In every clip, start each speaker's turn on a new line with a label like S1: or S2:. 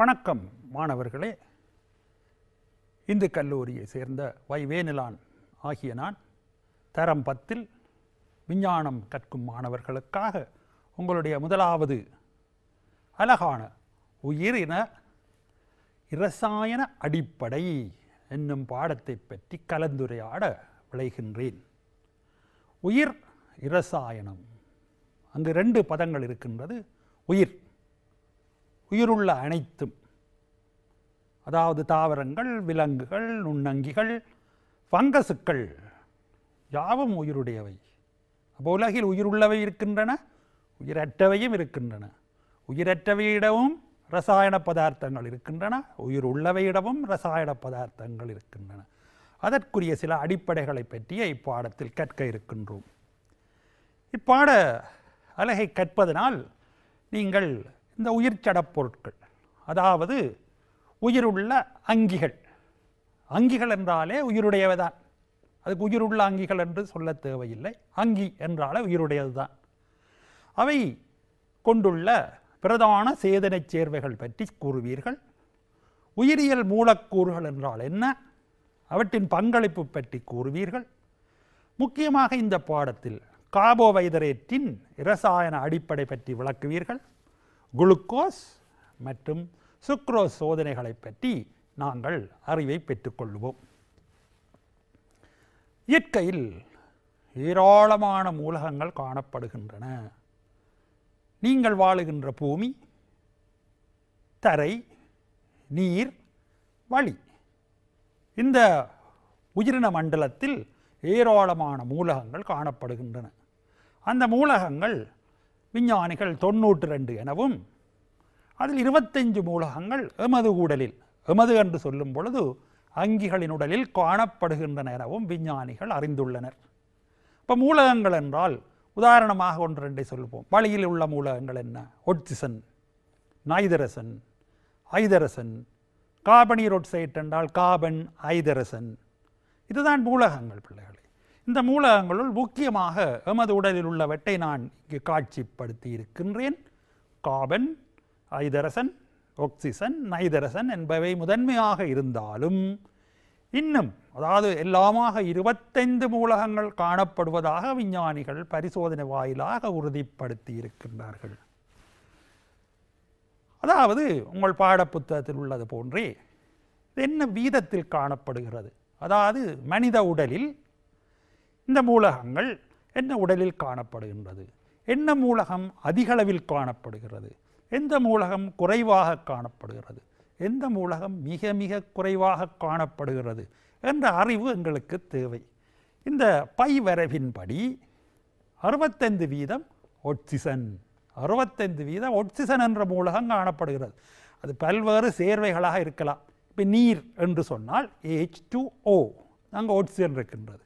S1: வணக்கம் மாணவர்களே இந்து கல்லூரியை சேர்ந்த வை ஆகிய நான் தரம் பத்தில் விஞ்ஞானம் கற்கும் மாணவர்களுக்காக உங்களுடைய முதலாவது அழகான உயிரின இரசாயன அடிப்படை என்னும் பாடத்தை பற்றி கலந்துரையாட விளைகின்றேன் உயிர் இரசாயனம் அங்கு ரெண்டு பதங்கள் இருக்கின்றது உயிர் உயிருள்ள அனைத்தும் அதாவது தாவரங்கள் விலங்குகள் நுண்ணங்கிகள் பங்கசுக்கள் யாவும் உயிருடையவை அப்போ உலகில் உயிருள்ளவை இருக்கின்றன உயிரற்றவையும் இருக்கின்றன உயிரற்றவையிடவும் ரசாயன பதார்த்தங்கள் இருக்கின்றன உயிர் உள்ளவையிடவும் ரசாயன பதார்த்தங்கள் இருக்கின்றன அதற்குரிய சில அடிப்படைகளை பற்றிய இப்பாடத்தில் கற்க இருக்கின்றோம் இப்பாட அலகை கற்பதனால் நீங்கள் இந்த உயிர் பொருட்கள் அதாவது உயிருள்ள அங்கிகள் அங்கிகள் என்றாலே உயிருடையவைதான் அதுக்கு உயிருள்ள அங்கிகள் என்று சொல்ல தேவையில்லை அங்கி என்றாலே உயிருடையது தான் அவை கொண்டுள்ள பிரதான சேதனைச் சேர்வைகள் பற்றி கூறுவீர்கள் உயிரியல் மூலக்கூறுகள் என்றால் என்ன அவற்றின் பங்களிப்பு பற்றி கூறுவீர்கள் முக்கியமாக இந்த பாடத்தில் காபோவைதரேற்றின் இரசாயன அடிப்படை பற்றி விளக்குவீர்கள் குளுக்கோஸ் மற்றும் சுக்ரோஸ் சோதனைகளை பற்றி நாங்கள் அறிவை பெற்றுக்கொள்வோம் இயற்கையில் ஏராளமான மூலகங்கள் காணப்படுகின்றன நீங்கள் வாழுகின்ற பூமி தரை நீர் வழி இந்த உயிரின மண்டலத்தில் ஏராளமான மூலகங்கள் காணப்படுகின்றன அந்த மூலகங்கள் விஞ்ஞானிகள் தொன்னூற்று ரெண்டு எனவும் அதில் இருபத்தஞ்சு மூலகங்கள் எமது உடலில் எமது என்று சொல்லும் பொழுது அங்கிகளின் உடலில் காணப்படுகின்றன எனவும் விஞ்ஞானிகள் அறிந்துள்ளனர் இப்போ மூலகங்கள் என்றால் உதாரணமாக ஒன்று ரெண்டை சொல்லுவோம் வழியில் உள்ள மூலகங்கள் என்ன ஒட்சிசன் நைதரசன் ஐதரசன் கார்பனீர் ஒட்சைட் என்றால் காபன் ஐதரசன் இதுதான் மூலகங்கள் பிள்ளைகள் இந்த மூலகங்களுள் முக்கியமாக எமது உடலில் உள்ளவற்றை நான் இங்கு காட்சிப்படுத்தி இருக்கின்றேன் கார்பன் ஐதரசன் ஆக்சிசன் நைதரசன் என்பவை முதன்மையாக இருந்தாலும் இன்னும் அதாவது எல்லாமாக இருபத்தைந்து மூலகங்கள் காணப்படுவதாக விஞ்ஞானிகள் பரிசோதனை வாயிலாக உறுதிப்படுத்தி இருக்கின்றார்கள் அதாவது உங்கள் பாடப்புத்தகத்தில் உள்ளது போன்றே இது என்ன வீதத்தில் காணப்படுகிறது அதாவது மனித உடலில் இந்த மூலகங்கள் என்ன உடலில் காணப்படுகின்றது என்ன மூலகம் அதிகளவில் காணப்படுகிறது எந்த மூலகம் குறைவாக காணப்படுகிறது எந்த மூலகம் மிக மிக குறைவாக காணப்படுகிறது என்ற அறிவு எங்களுக்கு தேவை இந்த பை வரவின்படி அறுபத்தைந்து வீதம் ஒட்சிசன் அறுபத்தைந்து வீதம் ஒட்சிசன் என்ற மூலகம் காணப்படுகிறது அது பல்வேறு சேர்வைகளாக இருக்கலாம் இப்போ நீர் என்று சொன்னால் ஏஹ் டூ ஓ அங்கே ஒட்சிசன் இருக்கின்றது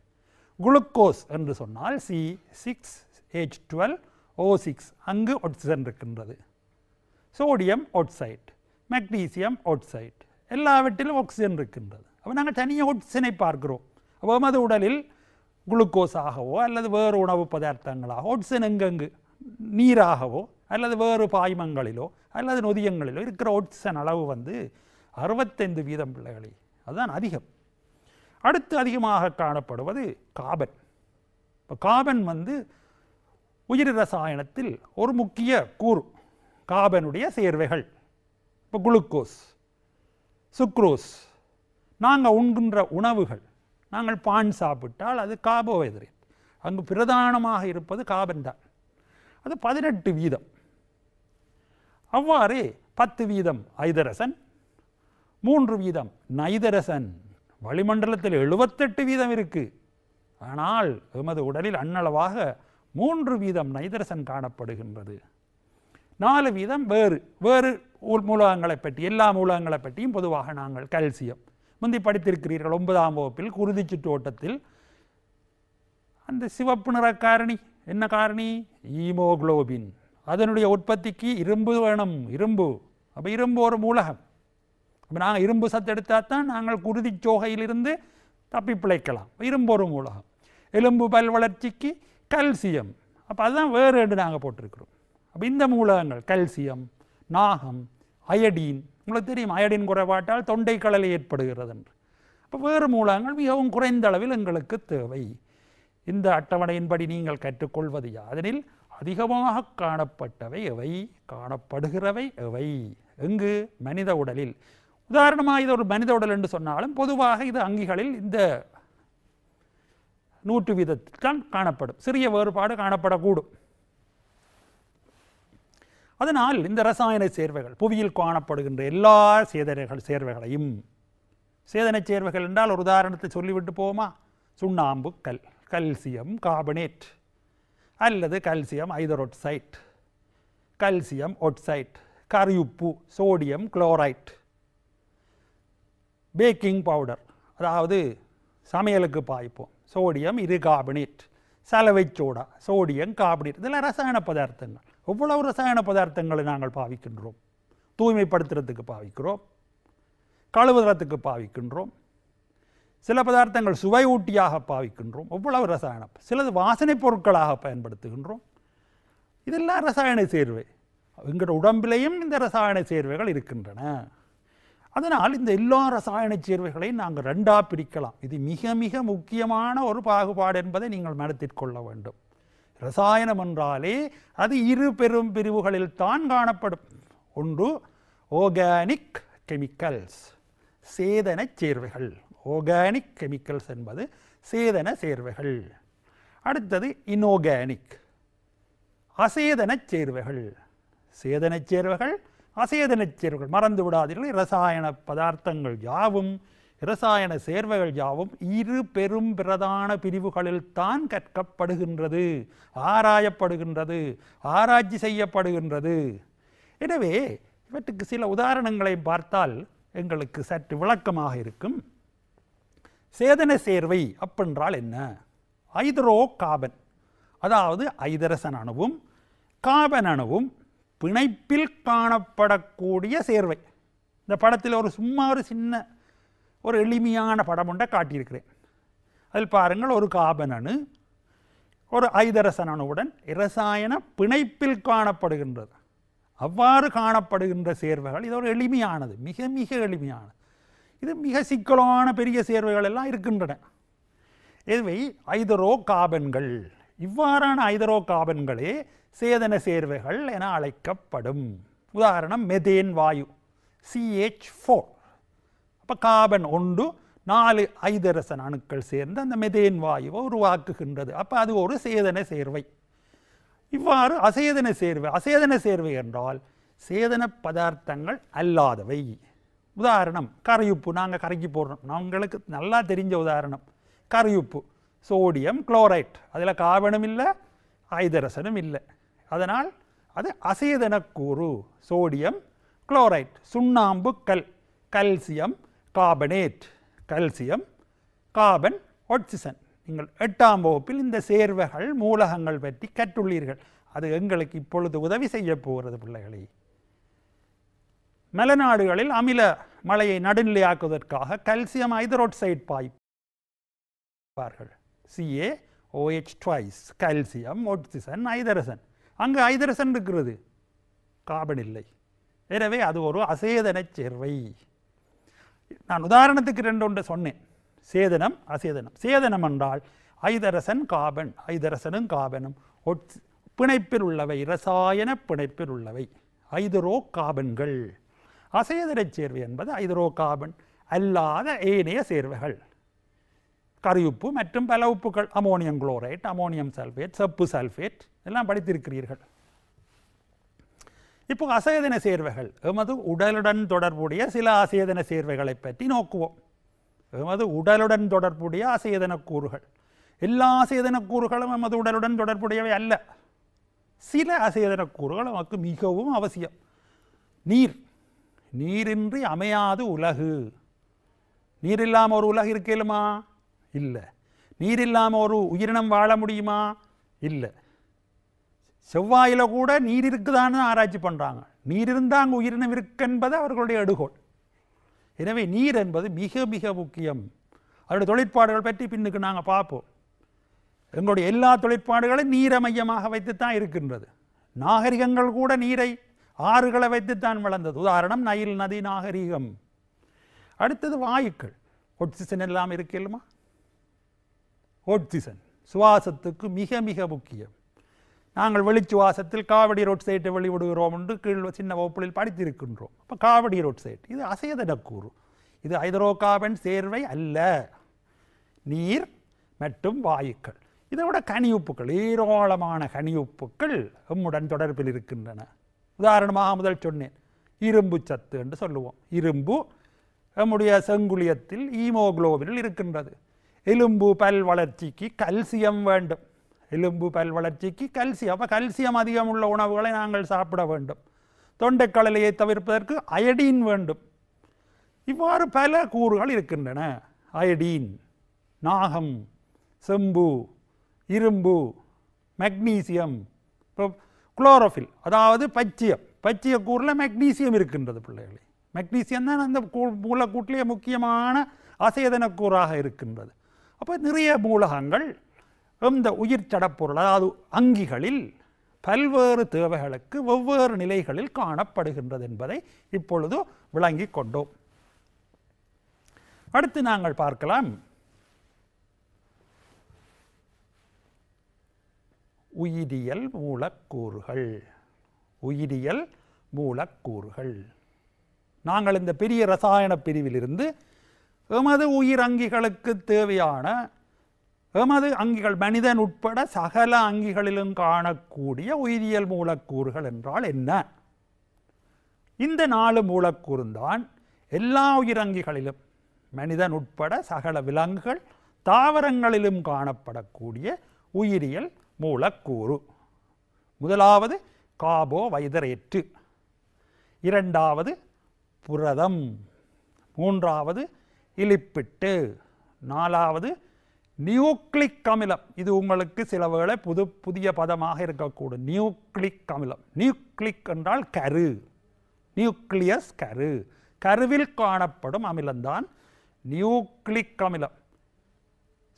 S1: குளுக்கோஸ் என்று சொன்னால் C six H twelve O six அங்கு ஒட்சிஜன் இருக்கின்றது சோடியம் ஒட்சைட் மெக்னீசியம் ஒட்சைட் எல்லாவற்றிலும் ஆக்சிஜன் இருக்கின்றது அப்போ நாங்கள் தனியாக ஒட்சிஜனை பார்க்கிறோம் அப்போ மது உடலில் குளுக்கோஸாகவோ அல்லது வேறு உணவு பதார்த்தங்களாக ஒட்ஸன் எங்கெங்கு நீராகவோ அல்லது வேறு பாய்மங்களிலோ அல்லது நொதியங்களிலோ இருக்கிற ஒட்சிஜன் அளவு வந்து அறுபத்தைந்து வீதம் பிள்ளைகளே அதுதான் அதிகம் அடுத்து அதிகமாக காணப்படுவது காபன் இப்போ காபன் வந்து உயிர் ரசாயனத்தில் ஒரு முக்கிய கூறு காபனுடைய சேர்வைகள் இப்போ குளுக்கோஸ் சுக்ரோஸ் நாங்கள் உண்கின்ற உணவுகள் நாங்கள் பான் சாப்பிட்டால் அது கார்போஹைட்ரேட் அங்கு பிரதானமாக இருப்பது காபன் தான் அது பதினெட்டு வீதம் அவ்வாறே பத்து வீதம் ஐதரசன் மூன்று வீதம் நைதரசன் வளிமண்டலத்தில் எழுபத்தெட்டு வீதம் இருக்கு ஆனால் எமது உடலில் அன்னளவாக மூன்று வீதம் நைதரசன் காணப்படுகின்றது நாலு வீதம் வேறு வேறு மூலகங்களை பற்றி எல்லா மூலகங்களை பற்றியும் பொதுவாக நாங்கள் கல்சியம் முந்தி படித்திருக்கிறீர்கள் ஒன்பதாம் வகுப்பில் குருதி சுற்றோட்டத்தில் அந்த சிவப்பு நிற காரணி என்ன காரணி ஈமோகுளோபின் அதனுடைய உற்பத்திக்கு இரும்பு வேணும் இரும்பு அப்போ இரும்பு ஒரு மூலகம் இப்போ நாங்கள் இரும்பு சத்து எடுத்தால் தான் நாங்கள் குருதி சோகையிலிருந்து தப்பி பிழைக்கலாம் இரும்பு ஒரு மூலகம் எலும்பு பல் வளர்ச்சிக்கு கல்சியம் அப்போ அதுதான் வேறு என்று நாங்கள் போட்டிருக்கிறோம் அப்போ இந்த மூலகங்கள் கல்சியம் நாகம் அயடின் உங்களுக்கு தெரியும் அயடின் குறைபாட்டால் தொண்டை கடலை ஏற்படுகிறது என்று அப்போ வேறு மூலகங்கள் மிகவும் குறைந்த அளவில் எங்களுக்கு தேவை இந்த அட்டவணையின்படி நீங்கள் கற்றுக்கொள்வது அதனில் அதிகமாக காணப்பட்டவை எவை காணப்படுகிறவை எவை எங்கு மனித உடலில் உதாரணமாக இது ஒரு மனித உடல் என்று சொன்னாலும் பொதுவாக இது அங்கிகளில் இந்த நூற்று வீதத்தில் தான் காணப்படும் சிறிய வேறுபாடு காணப்படக்கூடும் அதனால் இந்த ரசாயன சேர்வைகள் புவியில் காணப்படுகின்ற எல்லா சேதனைகள் சேர்வைகளையும் சேதனை சேர்வைகள் என்றால் ஒரு உதாரணத்தை சொல்லிவிட்டு போமா சுண்ணாம்பு கல் கல்சியம் கார்பனேட் அல்லது கல்சியம் ஐதரோட்சைட் கல்சியம் ஒட்சைட் கரியுப்பு சோடியம் குளோரைட் பேக்கிங் பவுடர் அதாவது சமையலுக்கு பாய்ப்போம் சோடியம் இரு காபினேட் சலவை சோடா சோடியம் காபினேட் இதெல்லாம் ரசாயன பதார்த்தங்கள் எவ்வளவு ரசாயன பதார்த்தங்களை நாங்கள் பாவிக்கின்றோம் தூய்மைப்படுத்துறதுக்கு பாவிக்கிறோம் கழுவுதலத்துக்கு பாவிக்கின்றோம் சில பதார்த்தங்கள் சுவை ஊட்டியாக பாவிக்கின்றோம் எவ்வளவு ரசாயனம் சிலது வாசனை பொருட்களாக பயன்படுத்துகின்றோம் இதெல்லாம் ரசாயன சேர்வை எங்கள் உடம்பிலையும் இந்த ரசாயன சேர்வைகள் இருக்கின்றன அதனால் இந்த எல்லா ரசாயன சேர்வைகளையும் நாங்கள் ரெண்டாக பிரிக்கலாம் இது மிக மிக முக்கியமான ஒரு பாகுபாடு என்பதை நீங்கள் மனத்திற்கொள்ள வேண்டும் ரசாயனம் என்றாலே அது இரு பெரும் பிரிவுகளில் தான் காணப்படும் ஒன்று ஓர்கானிக் கெமிக்கல்ஸ் சேதன சேர்வைகள் ஓர்கானிக் கெமிக்கல்ஸ் என்பது சேதன சேர்வைகள் அடுத்தது இன்ஓர்கானிக் அசேதன சேர்வைகள் சேதன சேர்வைகள் அசேதனச் சேர்வுகள் மறந்து விடாதீர்கள் இரசாயன பதார்த்தங்கள் யாவும் இரசாயன சேர்வைகள் யாவும் இரு பெரும் பிரதான பிரிவுகளில் தான் கற்கப்படுகின்றது ஆராயப்படுகின்றது ஆராய்ச்சி செய்யப்படுகின்றது எனவே இவற்றுக்கு சில உதாரணங்களை பார்த்தால் எங்களுக்கு சற்று விளக்கமாக இருக்கும் சேதன சேர்வை அப்பென்றால் என்ன ஐதரோ காபன் அதாவது ஐதரசன் அணுவும் காபன் அணுவும் பிணைப்பில் காணப்படக்கூடிய சேர்வை இந்த படத்தில் ஒரு சும்மா ஒரு சின்ன ஒரு எளிமையான படம் ஒன்றை காட்டியிருக்கிறேன் அதில் பாருங்கள் ஒரு காபனனு ஒரு ஐதரசனனுடன் இரசாயன பிணைப்பில் காணப்படுகின்றது அவ்வாறு காணப்படுகின்ற சேர்வைகள் இது ஒரு எளிமையானது மிக மிக எளிமையானது இது மிக சிக்கலான பெரிய சேர்வைகள் எல்லாம் இருக்கின்றன இதுவை ஐதரோ காபன்கள் இவ்வாறான ஐதரோ காபன்களே சேதன சேர்வைகள் என அழைக்கப்படும் உதாரணம் மெதேன் வாயு சிஹெச் ஃபோர் அப்போ காபன் ஒன்று நாலு ஐதரசன் அணுக்கள் சேர்ந்து அந்த மெதேன் வாயுவை உருவாக்குகின்றது அப்போ அது ஒரு சேதன சேர்வை இவ்வாறு அசேதன சேர்வை அசேதன சேர்வை என்றால் சேதன பதார்த்தங்கள் அல்லாதவை உதாரணம் கரையுப்பு நாங்கள் கரைக்கி போடுறோம் நம்மளுக்கு நல்லா தெரிஞ்ச உதாரணம் கரையுப்பு சோடியம் குளோரைட் அதில் கார்பனும் இல்லை ஐதரசனும் இல்லை அதனால் அது அசேதனக்கூறு சோடியம் குளோரைட் சுண்ணாம்பு கல் calcium carbonate calcium carbon oxygen நீங்கள் எட்டாம் வகுப்பில் இந்த சேர்வைகள் மூலகங்கள் பற்றி கற்றுள்ளீர்கள் அது எங்களுக்கு இப்பொழுது உதவி செய்ய போகிறது பிள்ளைகளை மலைநாடுகளில் அமில மலையை நடுநிலையாக்குவதற்காக கல்சியம் ஐதரோட்சைட் பாய்ப்பார்கள் C A twice, twice oxygen, oxygen hydrogen அங்கு ஐதரசன் இருக்கிறது கார்பன் இல்லை எனவே அது ஒரு அசேதன சேர்வை நான் உதாரணத்துக்கு ரெண்டு ஒன்று சொன்னேன் சேதனம் அசேதனம் சேதனம் என்றால் ஐதரசன் காபன் ஐதரசனும் காபனும் பிணைப்பில் உள்ளவை ரசாயன பிணைப்பில் உள்ளவை ஐதரோ காபன்கள் அசேதன சேர்வை என்பது ஐதரோ காபன் அல்லாத ஏனைய சேர்வைகள் கரியுப்பு மற்றும் பல உப்புகள் அமோனியம் குளோரைட் அமோனியம் சல்ஃபேட் செப்பு சல்ஃபேட் எல்லாம் படித்திருக்கிறீர்கள் இப்போ அசேதன சேர்வைகள் எமது உடலுடன் தொடர்புடைய சில அசேதன சேர்வைகளை பற்றி நோக்குவோம் எமது உடலுடன் தொடர்புடைய அசேதன கூறுகள் எல்லா அசேதன கூறுகளும் எமது உடலுடன் தொடர்புடையவை அல்ல சில அசேதன கூறுகள் நமக்கு மிகவும் அவசியம் நீர் நீரின்றி அமையாது உலகு நீர் இல்லாமல் ஒரு உலகு இருக்கலுமா இல்லை நீர் இல்லாமல் ஒரு உயிரினம் வாழ முடியுமா இல்லை செவ்வாயில் கூட நீர் இருக்குதான்னு ஆராய்ச்சி பண்ணுறாங்க நீர் இருந்தால் அங்கே உயிரினம் இருக்கு என்பது அவர்களுடைய அடுகோள் எனவே நீர் என்பது மிக மிக முக்கியம் அவருடைய தொழிற்பாடுகள் பற்றி பின்னுக்கு நாங்கள் பார்ப்போம் எங்களுடைய எல்லா தொழிற்பாடுகளும் நீரை மையமாக வைத்து தான் இருக்கின்றது நாகரிகங்கள் கூட நீரை ஆறுகளை வைத்துத்தான் வளர்ந்தது உதாரணம் நயில் நதி நாகரிகம் அடுத்தது வாயுக்கள் ஒட்சிசன் எல்லாம் இருக்கலுமா ஓட்சிசன் சுவாசத்துக்கு மிக மிக முக்கியம் நாங்கள் வெளிச்சுவாசத்தில் காவடி ரோட் சைட்டை வெளிவிடுகிறோம் என்று கீழ் சின்ன வகுப்புகளில் படித்திருக்கின்றோம் அப்போ காவடி ரோட் சைட் இது கூறு இது ஹைதரோகாபன் சேர்வை அல்ல நீர் மற்றும் வாயுக்கள் இதை விட கனியுப்புகள் ஏராளமான உப்புக்கள் எம்முடன் தொடர்பில் இருக்கின்றன உதாரணமாக முதல் சொன்னேன் இரும்பு சத்து என்று சொல்லுவோம் இரும்பு நம்முடைய செங்குளியத்தில் ஈமோகுளோபினில் இருக்கின்றது எலும்பு பல் வளர்ச்சிக்கு கல்சியம் வேண்டும் எலும்பு பல் வளர்ச்சிக்கு கல்சியம் அப்போ கல்சியம் அதிகம் உள்ள உணவுகளை நாங்கள் சாப்பிட வேண்டும் தொண்டைக்கடலையை தவிர்ப்பதற்கு அயடீன் வேண்டும் இவ்வாறு பல கூறுகள் இருக்கின்றன அயடீன் நாகம் செம்பு இரும்பு மெக்னீசியம் இப்போ குளோரோஃபில் அதாவது பச்சியம் பச்சிய கூறில் மெக்னீசியம் இருக்கின்றது பிள்ளைகளே மெக்னீசியம் தான் அந்த மூலக்கூட்டிலே முக்கியமான அசேதனக்கூறாக இருக்கின்றது அப்போ நிறைய மூலகங்கள் இந்த உயிர் சடப்பொருள் அதாவது அங்கிகளில் பல்வேறு தேவைகளுக்கு வெவ்வேறு நிலைகளில் காணப்படுகின்றது என்பதை இப்பொழுது விளங்கி கொண்டோம் அடுத்து நாங்கள் பார்க்கலாம் உயிரியல் மூலக்கூறுகள் உயிரியல் மூலக்கூறுகள் நாங்கள் இந்த பெரிய ரசாயன பிரிவிலிருந்து எமது உயிர் அங்கிகளுக்கு தேவையான எமது அங்கிகள் மனிதன் உட்பட சகல அங்கிகளிலும் காணக்கூடிய உயிரியல் மூலக்கூறுகள் என்றால் என்ன இந்த நாலு தான் எல்லா உயிரங்கிகளிலும் மனிதன் உட்பட சகல விலங்குகள் தாவரங்களிலும் காணப்படக்கூடிய உயிரியல் மூலக்கூறு முதலாவது காபோ வைதரேற்று இரண்டாவது புரதம் மூன்றாவது இலிப்பிட்டு நாலாவது நியூக்ளிக் அமிலம் இது உங்களுக்கு சில வேளை புது புதிய பதமாக இருக்கக்கூடும் நியூக்ளிக் அமிலம் நியூக்ளிக் என்றால் கரு நியூக்ளியஸ் கரு கருவில் காணப்படும் அமிலம்தான் நியூக்ளிக் அமிலம்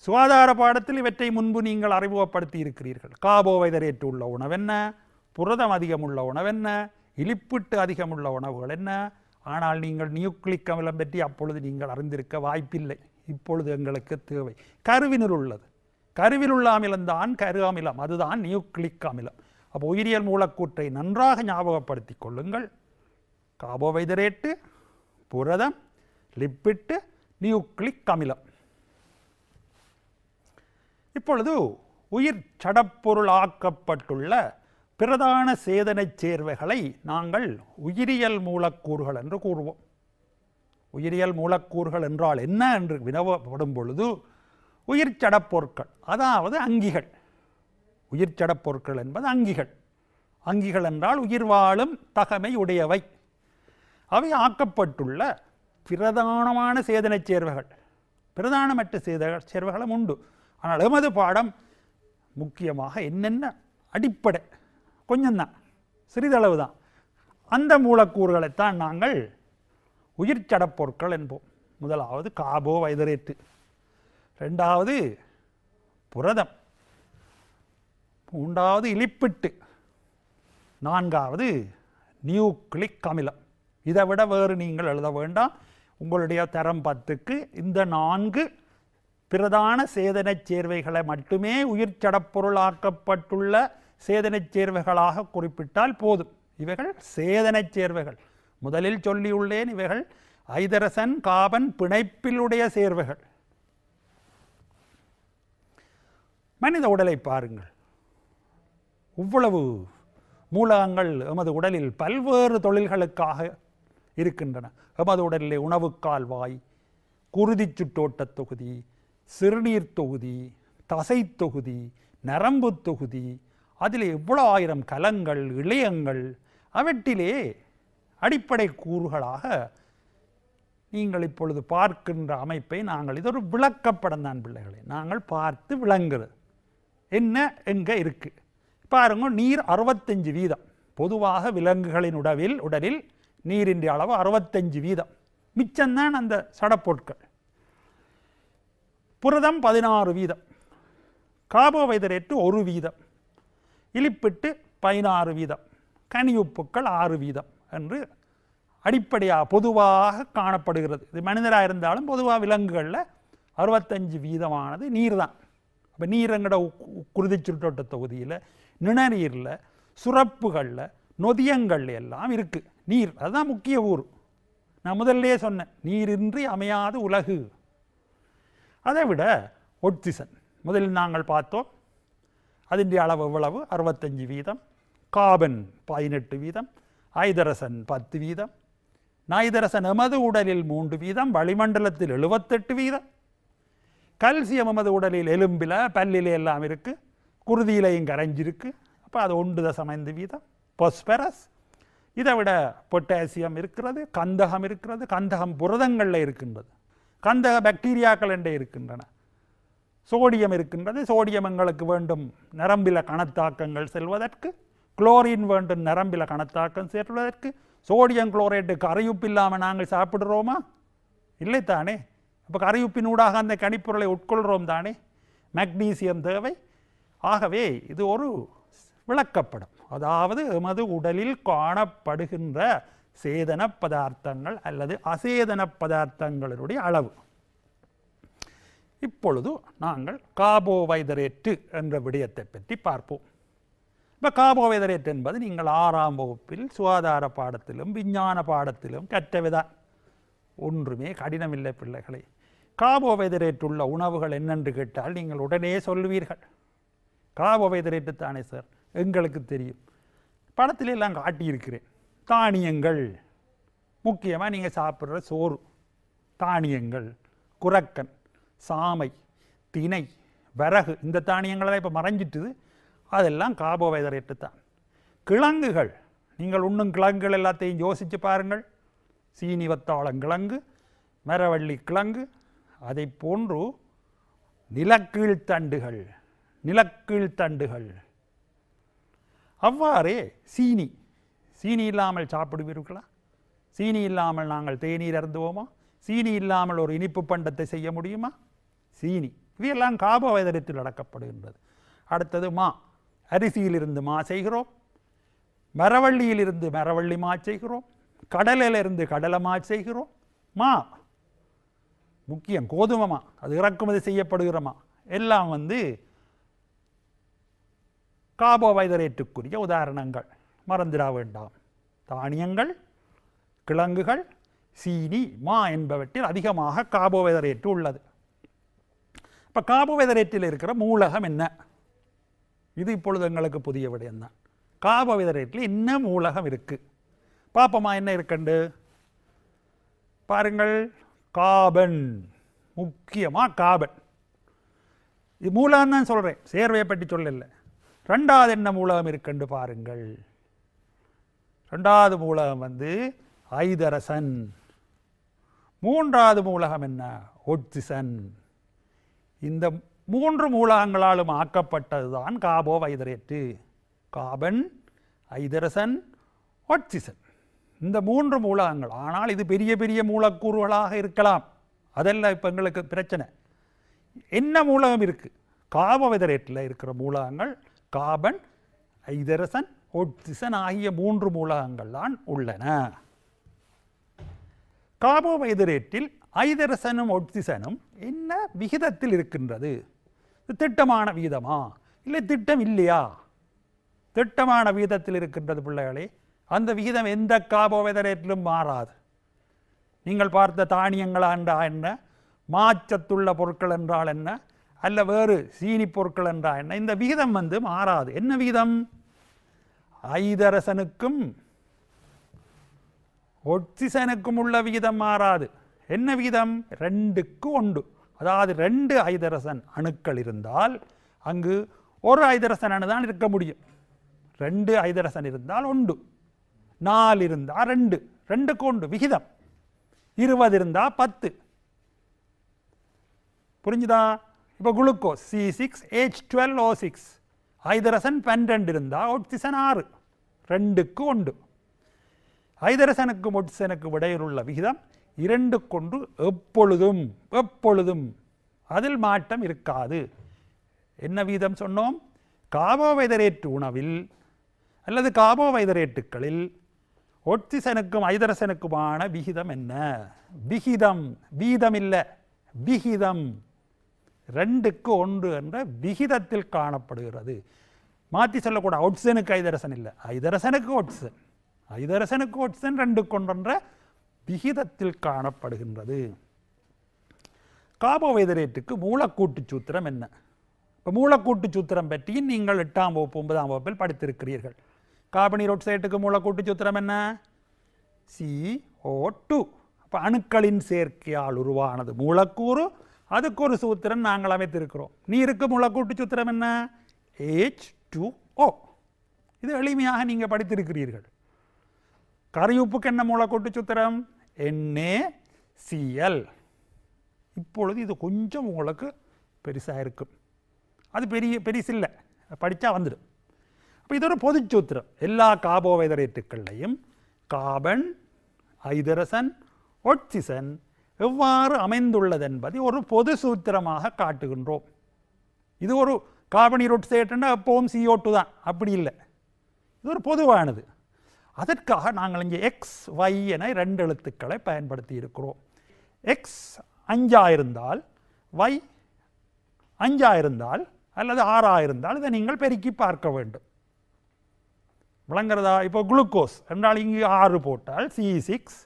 S1: சுகாதார பாடத்தில் இவற்றை முன்பு நீங்கள் அறிமுகப்படுத்தி இருக்கிறீர்கள் கார்போவைதரேட்டு உள்ள உணவு என்ன புரதம் அதிகமுள்ள என்ன இலிப்பிட்டு அதிகமுள்ள உணவுகள் என்ன ஆனால் நீங்கள் நியூக்ளிக் அமிலம் பற்றி அப்பொழுது நீங்கள் அறிந்திருக்க வாய்ப்பில்லை இப்பொழுது எங்களுக்கு தேவை கருவினுள் உள்ளது கருவிலுள்ள அமிலம்தான் கரு அமிலம் அதுதான் நியூக்ளிக் அமிலம் அப்போ உயிரியல் மூலக்கூற்றை நன்றாக ஞாபகப்படுத்தி கொள்ளுங்கள் காபோவைதரேட்டு புரதம் லிப்பிட்டு நியூக்ளிக் அமிலம் இப்பொழுது உயிர் சடப்பொருள் ஆக்கப்பட்டுள்ள பிரதான சேதனைச் சேர்வைகளை நாங்கள் உயிரியல் மூலக்கூறுகள் என்று கூறுவோம் உயிரியல் மூலக்கூறுகள் என்றால் என்ன என்று வினவப்படும் பொழுது உயிர் சடப்பொருட்கள் அதாவது அங்கிகள் உயிர் சடப்பொருட்கள் என்பது அங்கிகள் அங்கிகள் என்றால் உயிர் வாழும் தகமை உடையவை அவை ஆக்கப்பட்டுள்ள பிரதானமான சேதனைச் சேர்வைகள் பிரதானமற்ற சேத சேர்வைகளும் உண்டு ஆனால் எமது பாடம் முக்கியமாக என்னென்ன அடிப்படை கொஞ்சம்தான் சிறிதளவு தான் அந்த மூலக்கூறுகளைத்தான் நாங்கள் உயிர் சடப்பொருட்கள் என்போம் முதலாவது காபோ வைதரேட்டு ரெண்டாவது புரதம் மூன்றாவது இலிப்பிட்டு நான்காவது நியூக்ளிக் அமிலம் இதை விட வேறு நீங்கள் எழுத வேண்டாம் உங்களுடைய தரம் பத்துக்கு இந்த நான்கு பிரதான சேதன சேர்வைகளை மட்டுமே உயிர் சடப்பொருளாக்கப்பட்டுள்ள சேதனைச் சேர்வைகளாக குறிப்பிட்டால் போதும் இவைகள் சேதனைச் சேர்வைகள் முதலில் சொல்லியுள்ளேன் இவைகள் ஐதரசன் காபன் பிணைப்பிலுடைய சேர்வைகள் மனித உடலை பாருங்கள் இவ்வளவு மூலகங்கள் எமது உடலில் பல்வேறு தொழில்களுக்காக இருக்கின்றன எமது உடலிலே உணவு கால்வாய் குருதி சுட்டோட்ட தொகுதி சிறுநீர் தொகுதி தசை தொகுதி நரம்பு தொகுதி அதில் எவ்வளோ ஆயிரம் கலங்கள் இளையங்கள் அவற்றிலே அடிப்படை கூறுகளாக நீங்கள் இப்பொழுது பார்க்கின்ற அமைப்பை நாங்கள் இது ஒரு விளக்கப்படம் தான் பிள்ளைகளை நாங்கள் பார்த்து விளங்குறது என்ன எங்கே இருக்குது பாருங்க நீர் அறுபத்தஞ்சு வீதம் பொதுவாக விலங்குகளின் உடவில் உடலில் நீரின் அளவு அறுபத்தஞ்சு வீதம் மிச்சம்தான் அந்த சடப்பொருட்கள் புரதம் பதினாறு வீதம் காபோவைதரேட்டு ஒரு வீதம் இலிப்பிட்டு பதினாறு வீதம் உப்புக்கள் ஆறு வீதம் என்று அடிப்படையாக பொதுவாக காணப்படுகிறது இது மனிதராக இருந்தாலும் பொதுவாக விலங்குகளில் அறுபத்தஞ்சு வீதமானது நீர் தான் அப்போ நீர் எங்கட குருதி சுருட்டோட்ட தொகுதியில் நிணநீரில் சுரப்புகளில் நொதியங்கள் எல்லாம் இருக்குது நீர் அதுதான் முக்கிய ஊர் நான் முதல்லே சொன்னேன் நீரின்றி அமையாது உலகு அதை விட ஒட்சிசன் முதலில் நாங்கள் பார்த்தோம் അതിൻ്റെ அளவு എവളവ് அறுபத்தஞ்சு வீதம் காபன் பதினெட்டு வீதம் ஐதரசன் பத்து வீதம் நைதரசன் எமது உடலில் மூன்று வீதம் வளிமண்டலத்தில் எழுபத்தெட்டு வீதம் கல்சியம் எமது உடலில் எலும்பில் பல்லில் எல்லாம் இருக்குது குருதியிலையும் கரைஞ்சிருக்கு அப்போ அது ஒன்று தசம் ஐந்து வீதம் பொஸ்பரஸ் இதை விட பொட்டாசியம் இருக்கிறது கந்தகம் இருக்கிறது கந்தகம் புரதங்களில் இருக்கின்றது கந்தக பாக்டீரியாக்கள் என்றே இருக்கின்றன சோடியம் இருக்கின்றது சோடியம் எங்களுக்கு வேண்டும் நரம்பில கணத்தாக்கங்கள் செல்வதற்கு குளோரின் வேண்டும் நரம்பில கணத்தாக்கம் செல்வதற்கு சோடியம் குளோரைட்டு கரையுப்பு இல்லாமல் நாங்கள் சாப்பிடுறோமா இல்லை தானே இப்போ கரையுப்பினூடாக அந்த கனிப்பொருளை உட்கொள்கிறோம் தானே மக்னீசியம் தேவை ஆகவே இது ஒரு விளக்கப்படும் அதாவது எமது உடலில் காணப்படுகின்ற சேதன பதார்த்தங்கள் அல்லது அசேதன பதார்த்தங்களுடைய அளவு இப்பொழுது நாங்கள் காபோவைதரேட்டு என்ற விடயத்தை பற்றி பார்ப்போம் இப்போ காபோவைதரேட் என்பது நீங்கள் ஆறாம் வகுப்பில் சுகாதார பாடத்திலும் விஞ்ஞான பாடத்திலும் கற்றவைதான் ஒன்றுமே கடினமில்லை பிள்ளைகளை காபோவைதரேட் உள்ள உணவுகள் என்னென்று கேட்டால் நீங்கள் உடனே சொல்வீர்கள் காபோவைதரேட்டு தானே சார் எங்களுக்கு தெரியும் படத்தில் எல்லாம் காட்டியிருக்கிறேன் தானியங்கள் முக்கியமாக நீங்கள் சாப்பிட்ற சோறு தானியங்கள் குரக்கன் சாமை தினை விறகு இந்த தானியங்களெல்லாம் இப்போ மறைஞ்சிட்டுது அதெல்லாம் கார்போஹைட்ரேட்டு தான் கிழங்குகள் நீங்கள் உண்ணும் கிழங்குகள் எல்லாத்தையும் யோசித்து பாருங்கள் சீனி வத்தாளம் கிழங்கு மரவள்ளி கிழங்கு அதை போன்று நிலக்கீழ்த்தண்டுகள் நிலக்கீழ்த்தண்டுகள் அவ்வாறே சீனி சீனி இல்லாமல் சாப்பிடுவீர்களா சீனி இல்லாமல் நாங்கள் தேநீர் அருந்துவோமா சீனி இல்லாமல் ஒரு இனிப்பு பண்டத்தை செய்ய முடியுமா சீனி இவையெல்லாம் காபவேதனத்தில் அடக்கப்படுகின்றது அடுத்தது மா அரிசியிலிருந்து மா செய்கிறோம் மரவள்ளியிலிருந்து மரவள்ளி மா செய்கிறோம் கடலிலிருந்து கடலை மா செய்கிறோம் மா முக்கியம் கோதுமமா அது இறக்குமதி செய்யப்படுகிறமா எல்லாம் வந்து காபோவைதரேட்டுக்குரிய உதாரணங்கள் மறந்துட வேண்டாம் தானியங்கள் கிழங்குகள் சீனி மா என்பவற்றில் அதிகமாக காபோவைதரேட்டு உள்ளது இப்போ காபு விதரேட்டில் இருக்கிற மூலகம் என்ன இது இப்பொழுது எங்களுக்கு புதிய விடயம்தான் காப விதரேட்டில் என்ன மூலகம் இருக்குது பாப்பமா என்ன இருக்கண்டு பாருங்கள் காபன் முக்கியமாக காபன் இது மூலகம் தான் சொல்கிறேன் சேர்வையை பற்றி சொல்லல ரெண்டாவது என்ன மூலகம் இருக்கண்டு பாருங்கள் ரெண்டாவது மூலகம் வந்து ஐதரசன் மூன்றாவது மூலகம் என்ன ஒட்சிசன் இந்த மூன்று மூலகங்களாலும் ஆக்கப்பட்டதுதான் காபோவைதரேட்டு காபன் ஐதரசன் ஆக்சிசன் இந்த மூன்று மூலகங்கள் ஆனால் இது பெரிய பெரிய மூலக்கூறுகளாக இருக்கலாம் அதெல்லாம் இப்போ எங்களுக்கு பிரச்சனை என்ன மூலகம் இருக்குது வைதரேட்டில் இருக்கிற மூலகங்கள் காபன் ஐதரசன் ஒட்சிசன் ஆகிய மூன்று மூலகங்கள் தான் உள்ளன வைதரேட்டில் ஐதரசனும் ஒட்சிசனும் என்ன விகிதத்தில் இருக்கின்றது திட்டமான விகிதமா இல்லை திட்டம் இல்லையா திட்டமான விகிதத்தில் இருக்கின்றது பிள்ளைகளே அந்த விகிதம் எந்த காபோவெதரேற்றிலும் மாறாது நீங்கள் பார்த்த தானியங்களா என்றால் என்ன மாச்சத்துள்ள பொருட்கள் என்றால் என்ன அல்ல வேறு சீனி பொருட்கள் என்றால் என்ன இந்த விகிதம் வந்து மாறாது என்ன விகிதம் ஐதரசனுக்கும் ஒட்சிசனுக்கும் உள்ள விகிதம் மாறாது என்ன விகிதம் ரெண்டுக்கு ஒன்று அதாவது ரெண்டு ஐதரசன் அணுக்கள் இருந்தால் அங்கு ஒரு ஐதரசன் அணு தான் இருக்க முடியும் ரெண்டு ஐதரசன் இருந்தால் ஒன்று நாலு இருந்தால் ரெண்டு ரெண்டுக்கு ஒன்று விகிதம் இருபது இருந்தால் பத்து புரிஞ்சுதா இப்போ glucose C six H twelve O six hydrogen பன்னிரெண்டு இருந்தால் ஒட்சிசன் ஆறு ரெண்டுக்கு ஒன்று ஐதரசனுக்கும் ஒட்சிசனுக்கும் இடையில் உள்ள விகிதம் இரண்டு கொண்டு எப்பொழுதும் எப்பொழுதும் அதில் மாற்றம் இருக்காது என்ன வீதம் சொன்னோம் காபோவைதரேட்டு உணவில் அல்லது காபோவைதரேட்டுக்களில் ஒட்சிசனுக்கும் ஐதரசனுக்குமான விகிதம் என்ன விகிதம் வீதம் இல்லை விகிதம் ரெண்டுக்கு ஒன்று என்ற விகிதத்தில் காணப்படுகிறது மாற்றி சொல்லக்கூடாது ஒட்சனுக்கு ஐதரசன் இல்லை ஐதரசனுக்கு ஒட்சன் ஐதரசனுக்கு ஒட்சன் ரெண்டுக்கு ஒன்று என்ற விகிதத்தில் காணப்படுகின்றது காபோவைதரேட்டுக்கு மூலக்கூட்டு சூத்திரம் என்ன இப்போ மூலக்கூட்டு சூத்திரம் பற்றி நீங்கள் எட்டாம் வகுப்பு ஒன்பதாம் வகுப்பில் படித்திருக்கிறீர்கள் கார்பனீரோட்சைட்டுக்கு மூலக்கூட்டு சூத்திரம் என்ன சி ஓ டூ இப்போ அணுக்களின் சேர்க்கையால் உருவானது மூலக்கூறு அதுக்கு ஒரு சூத்திரம் நாங்கள் அமைத்திருக்கிறோம் நீருக்கு மூலக்கூட்டு சூத்திரம் என்ன ஹெச் டூ ஓ இது எளிமையாக நீங்கள் படித்திருக்கிறீர்கள் கரி உப்புக்கு என்ன மூலக்கூட்டு சுத்திரம் சிஎல் இப்பொழுது இது கொஞ்சம் உங்களுக்கு பெருசாக இருக்கும் அது பெரிய பெரிசு இல்லை படித்தா வந்துடும் அப்போ இது ஒரு பொது எல்லா கார்போஹைட்ரேட்டுக்கள்லையும் காபன் ஐதரசன் ஒட்சிசன் எவ்வாறு அமைந்துள்ளது என்பதை ஒரு பொது சூத்திரமாக காட்டுகின்றோம் இது ஒரு காபனி ஈரோட் சேட்டுன்னா எப்பவும் சிஓ டூ தான் அப்படி இல்லை இது ஒரு பொதுவானது அதற்காக நாங்கள் இங்கே எக்ஸ் ஒய் என ரெண்டு எழுத்துக்களை பயன்படுத்தி இருக்கிறோம் எக்ஸ் அஞ்சாயிருந்தால் இருந்தால் ஒய் அஞ்சாக இருந்தால் அல்லது ஆறாயிருந்தால் இருந்தால் இதை நீங்கள் பெருக்கி பார்க்க வேண்டும் விளங்குறதா இப்போ குளுக்கோஸ் என்றால் இங்கு ஆறு போட்டால் சி சிக்ஸ்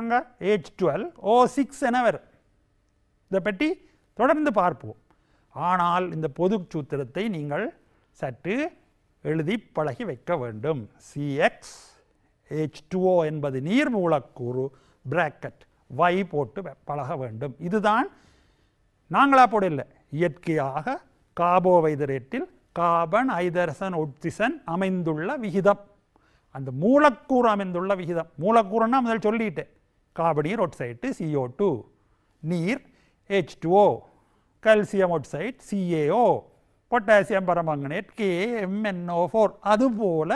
S1: அங்கே ஏச் டுவெல் ஓ சிக்ஸ் என வரும் இதை பற்றி தொடர்ந்து பார்ப்போம் ஆனால் இந்த பொது சூத்திரத்தை நீங்கள் சற்று எழுதி பழகி வைக்க வேண்டும் சிஎக்ஸ் ஹெச் என்பது நீர் மூலக்கூறு பிராக்கெட் வை போட்டு பழக வேண்டும் இதுதான் நாங்களா போட இல்லை இயற்கையாக வைதரேட்டில் கார்பன் ஐதரசன் ஒட்சிசன் அமைந்துள்ள விகிதம் அந்த மூலக்கூறு அமைந்துள்ள விகிதம் மூலக்கூறுன்னா முதல் சொல்லிட்டேன் கார்பனீர் ஒட்சைட்டு சிஓ டூ நீர் H two O calcium oxide C A O potassium permanganate K M N O four அதுபோல்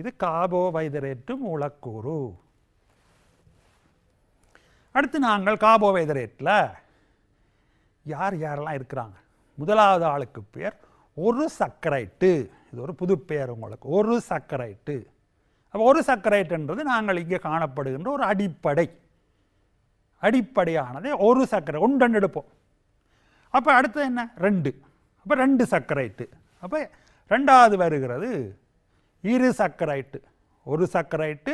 S1: இது காபோவைதரேட்டு மூலக்கூறு அடுத்து நாங்கள் காபோவைதரேட்டில் யார் யாரெல்லாம் இருக்கிறாங்க முதலாவது ஆளுக்கு பேர் ஒரு சக்கரைட்டு இது ஒரு புது பேர் உங்களுக்கு ஒரு சக்கரைட்டு அப்போ ஒரு சக்கரைட்டுன்றது நாங்கள் இங்கே காணப்படுகின்ற ஒரு அடிப்படை அடிப்படையானது ஒரு சக்கரை ஒன்று எடுப்போம் அப்போ அடுத்தது என்ன ரெண்டு அப்போ ரெண்டு சக்கரைட்டு அப்போ ரெண்டாவது வருகிறது இரு சக்கரைட்டு ஒரு சக்கரைட்டு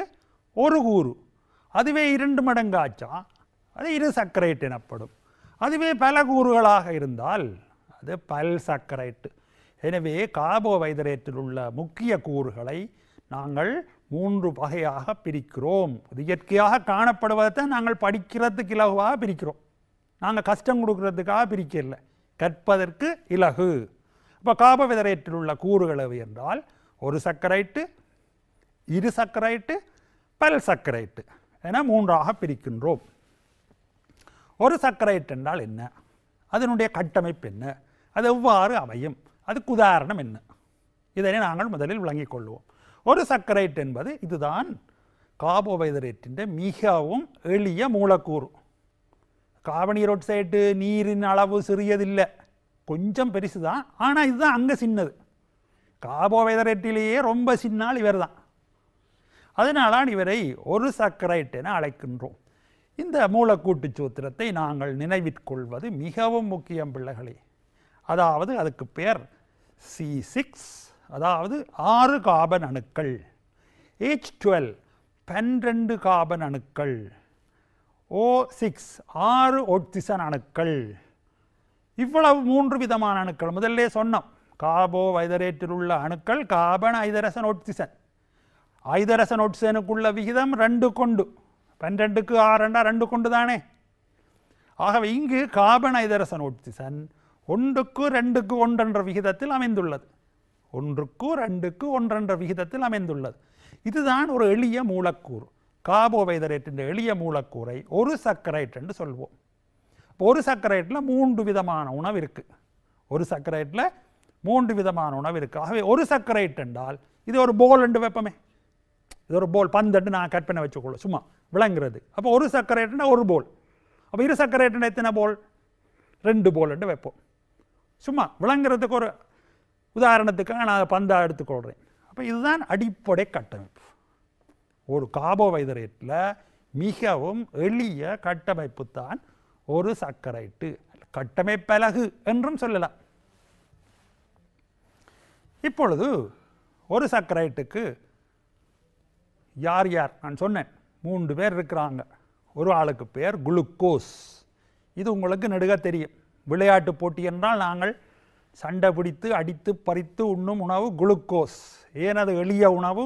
S1: ஒரு கூறு அதுவே இரண்டு மடங்கு ஆச்சா அது இரு சக்கரைட் எனப்படும் அதுவே பல கூறுகளாக இருந்தால் அது பல் சக்கரைட்டு எனவே கார்போஹைட்ரேட்டில் உள்ள முக்கிய கூறுகளை நாங்கள் மூன்று வகையாக பிரிக்கிறோம் அது இயற்கையாக காணப்படுவதை நாங்கள் படிக்கிறதுக்கு இலகுவாக பிரிக்கிறோம் நாங்கள் கஷ்டம் கொடுக்கறதுக்காக பிரிக்கலை கற்பதற்கு இலகு இப்போ காபவிதரேட்டில் உள்ள கூறுகளவு என்றால் ஒரு சர்க்கரைட்டு இரு சர்க்கரைட்டு பல் சர்க்கரைட்டு என மூன்றாக பிரிக்கின்றோம் ஒரு சர்க்கரைட் என்றால் என்ன அதனுடைய கட்டமைப்பு என்ன அது எவ்வாறு அமையும் அதுக்கு உதாரணம் என்ன இதனை நாங்கள் முதலில் விளங்கிக் கொள்வோம் ஒரு சர்க்கரைட் என்பது இதுதான் காபோவைதரேட்டின் மிகவும் எளிய மூலக்கூறு கார்பனீரோட்சைட்டு நீரின் அளவு சிறியதில்லை கொஞ்சம் பெருசு தான் ஆனால் இதுதான் அங்கே சின்னது கார்போஹைட்ரேட்டிலேயே ரொம்ப சின்னால் இவர் தான் அதனாலான் இவரை ஒரு சக்கரைட் என அழைக்கின்றோம் இந்த மூலக்கூட்டு சூத்திரத்தை நாங்கள் நினைவிற்கொள்வது மிகவும் முக்கியம் பிள்ளைகளே அதாவது அதுக்கு பேர் சி சிக்ஸ் அதாவது ஆறு காபன் அணுக்கள் ஏச் டுவெல் பன்னிரண்டு காபன் அணுக்கள் ஓ சிக்ஸ் ஆறு ஒட்சிசன் அணுக்கள் இவ்வளவு மூன்று விதமான அணுக்கள் முதல்ல சொன்னோம் காபோ ஐதரேட்டில் உள்ள அணுக்கள் காபன் ஐதரசன் ஒட்சிசன் ஐதரசன் ஒட்சிசனுக்குள்ள விகிதம் ரெண்டு கொண்டு பன்னிரெண்டுக்கு ஆறண்டா ரெண்டு கொண்டு தானே ஆகவே இங்கு காபன் ஐதரசன் ஒட்சிசன் ஒன்றுக்கு ரெண்டுக்கு ஒன்றென்ற விகிதத்தில் அமைந்துள்ளது ஒன்றுக்கு ரெண்டுக்கு ஒன்றென்ற விகிதத்தில் அமைந்துள்ளது இதுதான் ஒரு எளிய மூலக்கூறு கார்போவைதரேட் என்ற எளிய மூலக்கூறை ஒரு சக்கரைட் என்று சொல்வோம் ஒரு சக்கரைட்டில் மூன்று விதமான உணவு இருக்குது ஒரு சக்கரைட்டில் மூன்று விதமான உணவு இருக்குது ஆகவே ஒரு சக்கரைட் என்றால் இது ஒரு போல் என்று வைப்போமே இது ஒரு போல் பந்தட்டு நான் கட் பண்ண வச்சுக்கொள்ளும் சும்மா விளங்குறது அப்போ ஒரு சக்கரைட்டுனா ஒரு போல் அப்போ இரு சக்கரைட்டுனா எத்தனை போல் ரெண்டு போல் என்று வைப்போம் சும்மா விளங்குறதுக்கு ஒரு உதாரணத்துக்காக நான் பந்தாக எடுத்துக்கொள்கிறேன் அப்போ இதுதான் அடிப்படை கட்டமைப்பு ஒரு கார்போஹைட்ரேட்டில் மிகவும் எளிய கட்டமைப்பு தான் ஒரு சர்க்கரைட்டு கட்டமைப்பலகு என்றும் சொல்லலாம் இப்பொழுது ஒரு சர்க்கரைட்டுக்கு யார் யார் நான் சொன்னேன் மூன்று பேர் இருக்கிறாங்க ஒரு ஆளுக்கு பேர் குளுக்கோஸ் இது உங்களுக்கு நெடுக தெரியும் விளையாட்டு போட்டி என்றால் நாங்கள் சண்டை பிடித்து அடித்து பறித்து உண்ணும் உணவு குளுக்கோஸ் ஏனது எளிய உணவு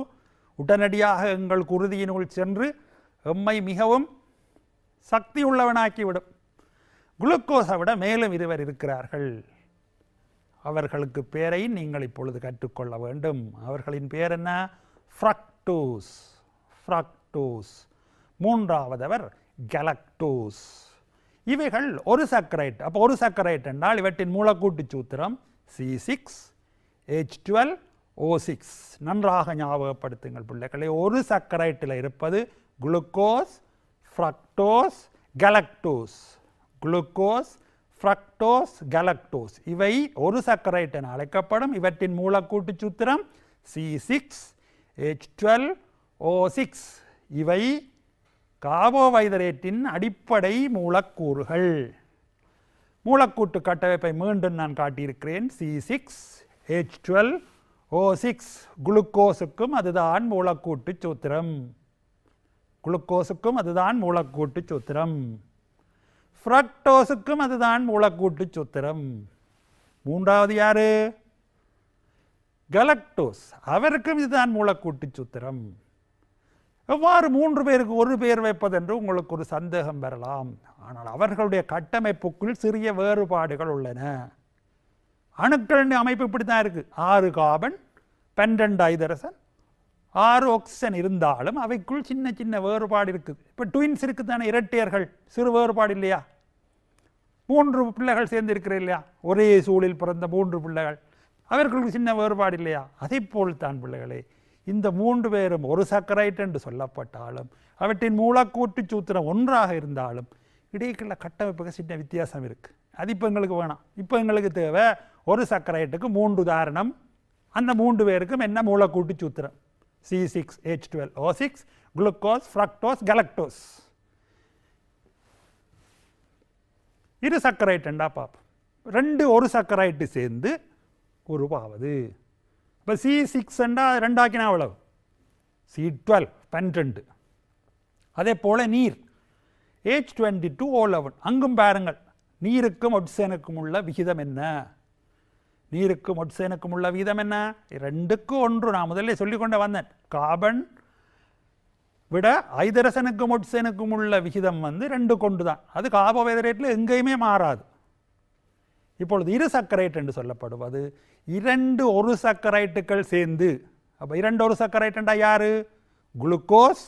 S1: உடனடியாக எங்கள் குருதியினுள் சென்று எம்மை மிகவும் சக்தி உள்ளவனாக்கிவிடும் குளுக்கோஸை விட மேலும் இருவர் இருக்கிறார்கள் அவர்களுக்கு பேரை நீங்கள் இப்பொழுது கற்றுக்கொள்ள வேண்டும் அவர்களின் பேர் என்ன ஃப்ரக்டூஸ் ஃப்ரக்டூஸ் மூன்றாவதவர் கலக்டூஸ் இவைகள் ஒரு சக்கரைட் அப்போ ஒரு சக்கரைட் என்றால் இவற்றின் மூலக்கூட்டு சூத்திரம் C six H twelve O six நன்றாக ஞாபகப்படுத்துங்கள் பிள்ளைகளை ஒரு சக்கரைட்டில் இருப்பது glucose fructose galactose glucose fructose galactose இவை ஒரு சக்கரைட் என அழைக்கப்படும் இவற்றின் மூலக்கூட்டு சூத்திரம் C six H twelve O six இவை காபோவைதரேட்டின் அடிப்படை மூலக்கூறுகள் மூலக்கூட்டு கட்டமைப்பை மீண்டும் நான் காட்டியிருக்கிறேன் C six H twelve O six குளுக்கோஸுக்கும் அதுதான் மூலக்கூட்டு சூத்திரம் குளுக்கோஸுக்கும் அதுதான் மூலக்கூட்டு சூத்திரம் ஃப்ரக்டோஸுக்கும் அதுதான் மூலக்கூட்டு சூத்திரம் மூன்றாவது யார் கலக்டோஸ் அவருக்கும் இதுதான் மூலக்கூட்டு சூத்திரம் எவ்வாறு மூன்று பேருக்கு ஒரு பேர் வைப்பதென்று உங்களுக்கு ஒரு சந்தேகம் வரலாம் ஆனால் அவர்களுடைய கட்டமைப்புக்குள் சிறிய வேறுபாடுகள் உள்ளன அணுக்கள் அமைப்பு இப்படி தான் இருக்குது ஆறு காபன் பன்னெண்டு ஐதரசன் ஆறு ஆக்சிஜன் இருந்தாலும் அவைக்குள் சின்ன சின்ன வேறுபாடு இருக்குது இப்போ ட்வின்ஸ் இருக்குது தானே இரட்டையர்கள் சிறு வேறுபாடு இல்லையா மூன்று பிள்ளைகள் சேர்ந்து இருக்கிற இல்லையா ஒரே சூழலில் பிறந்த மூன்று பிள்ளைகள் அவர்களுக்கு சின்ன வேறுபாடு இல்லையா அதே போல் தான் பிள்ளைகளே இந்த மூன்று பேரும் ஒரு சக்கரைட் என்று சொல்லப்பட்டாலும் அவற்றின் மூலக்கூற்று சூத்திரம் ஒன்றாக இருந்தாலும் இடையில கட்டமைப்புக்கு சின்ன வித்தியாசம் இருக்குது அது இப்போ எங்களுக்கு வேணாம் இப்போ எங்களுக்கு தேவை ஒரு சக்கரேட்டுக்கு மூன்று உதாரணம் அந்த மூன்று பேருக்கும் என்ன மூலக்கூட்டு சூத்திரம் C six H twelve O six glucose fructose galactose இரு சக்கரைட்டுண்டா பார்ப்போம் ரெண்டு ஒரு சக்கரைட்டு சேர்ந்து உருவாவது இப்போ சி சிக்ஸ்ண்டா ரெண்டாக்கினா அவ்வளவு சி டுவெல் பன்னிரெண்டு அதே போல் நீர் H twenty two O eleven அங்கும் பாருங்கள் நீருக்கும் ஒட்ஸனுக்கும் உள்ள விகிதம் என்ன நீருக்கும் ஒட்சேனுக்கும் உள்ள வீதம் என்ன ரெண்டுக்கும் ஒன்று நான் முதல்ல சொல்லிக்கொண்டே வந்தேன் காபன் விட ஐதரசனுக்கும் ஒட்சேனுக்கும் உள்ள விகிதம் வந்து ரெண்டு கொண்டு தான் அது கார்போஹைட்ரேட்டில் எங்கேயுமே மாறாது இப்பொழுது இரு சக்கரைட் என்று சொல்லப்படுவது இரண்டு ஒரு சக்கரைட்டுகள் சேர்ந்து அப்போ இரண்டு ஒரு சக்கரைட்டுண்டா யார் குளுக்கோஸ்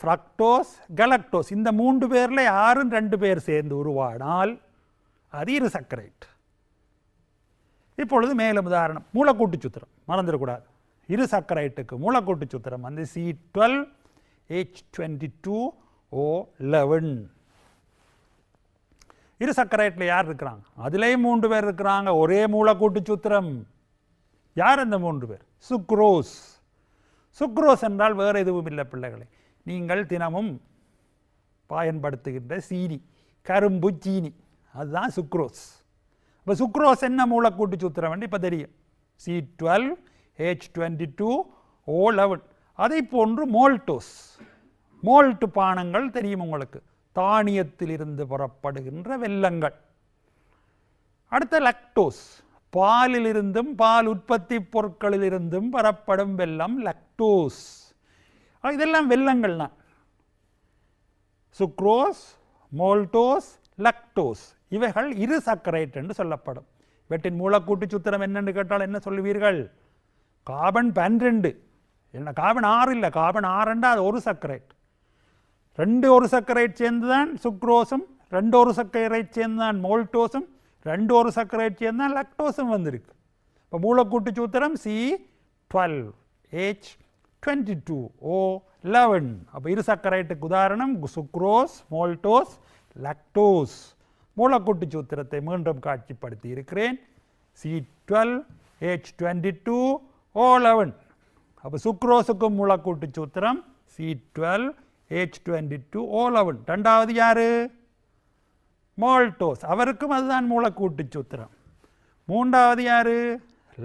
S1: ஃப்ரக்டோஸ் கலக்டோஸ் இந்த மூன்று பேரில் யாரும் ரெண்டு பேர் சேர்ந்து உருவானால் அது இரு சக்கரைட் இப்பொழுது மேலும் உதாரணம் மூலக்கூட்டு சுத்திரம் மறந்துடக்கூடாது இரு சக்கரைட்டுக்கு மூலக்கூட்டு சுத்திரம் வந்து C twelve H twenty two O eleven இரு சக்கரைட்டில் யார் இருக்கிறாங்க அதுலேயும் மூன்று பேர் இருக்கிறாங்க ஒரே மூலக்கூட்டு சுத்திரம் யார் அந்த மூன்று பேர் சுக்ரோஸ் சுக்ரோஸ் என்றால் வேறு எதுவும் இல்லை பிள்ளைகளை நீங்கள் தினமும் பயன்படுத்துகின்ற சீனி கரும்பு சீனி அதுதான் சுக்ரோஸ் இப்போ சுக்ரோஸ் என்ன மூலக்கூட்டு சூத்திரம் வேண்டி இப்போ தெரியும் C twelve H twenty two O eleven அதை போன்று மோல்டோஸ் மோல்ட்டு பானங்கள் தெரியும் உங்களுக்கு தானியத்திலிருந்து புறப்படுகின்ற வெல்லங்கள் அடுத்த லக்டோஸ் பாலிலிருந்தும் பால் உற்பத்தி பொருட்களிலிருந்தும் பெறப்படும் வெல்லம் லக்டோஸ் இதெல்லாம் வெள்ளங்கள்னா சுக்ரோஸ் மோல்டோஸ் லக்டோஸ் இவைகள் இரு சக்கரேட் என்று சொல்லப்படும் வெட்டின் மூலக்கூட்டு சுத்திரம் என்னென்னு கேட்டால் என்ன சொல்லுவீர்கள் கார்பன் பன்னிரெண்டு என்ன கார்பன் ஆறு இல்லை கார்பன் ஆறுண்டா அது ஒரு சக்கரேட் ரெண்டு ஒரு சக்கரேட் சேர்ந்து தான் சுக்ரோஸும் ரெண்டு ஒரு சக்கரைட் சேர்ந்து தான் மோல்டோஸும் ரெண்டு ஒரு சக்கரைட் சேர்ந்து தான் லக்டோஸும் வந்திருக்கு இப்போ மூலக்கூட்டு சூத்திரம் C twelve H twenty two O eleven அப்போ இரு சக்கரைட்டுக்கு உதாரணம் சுக்ரோஸ் மோல்டோஸ் லக்டோஸ் மூலக்கூட்டு சூத்திரத்தை மீண்டும் காட்சிப்படுத்தி இருக்கிறேன் C twelve H twenty two O eleven அப்போ சுக்ரோஸுக்கும் மூலக்கூட்டு சூத்திரம் C twelve H twenty two O eleven ரெண்டாவது யாரு மோல்டோஸ் அவருக்கும் அதுதான் மூலக்கூட்டு சூத்திரம் மூன்றாவது யாரு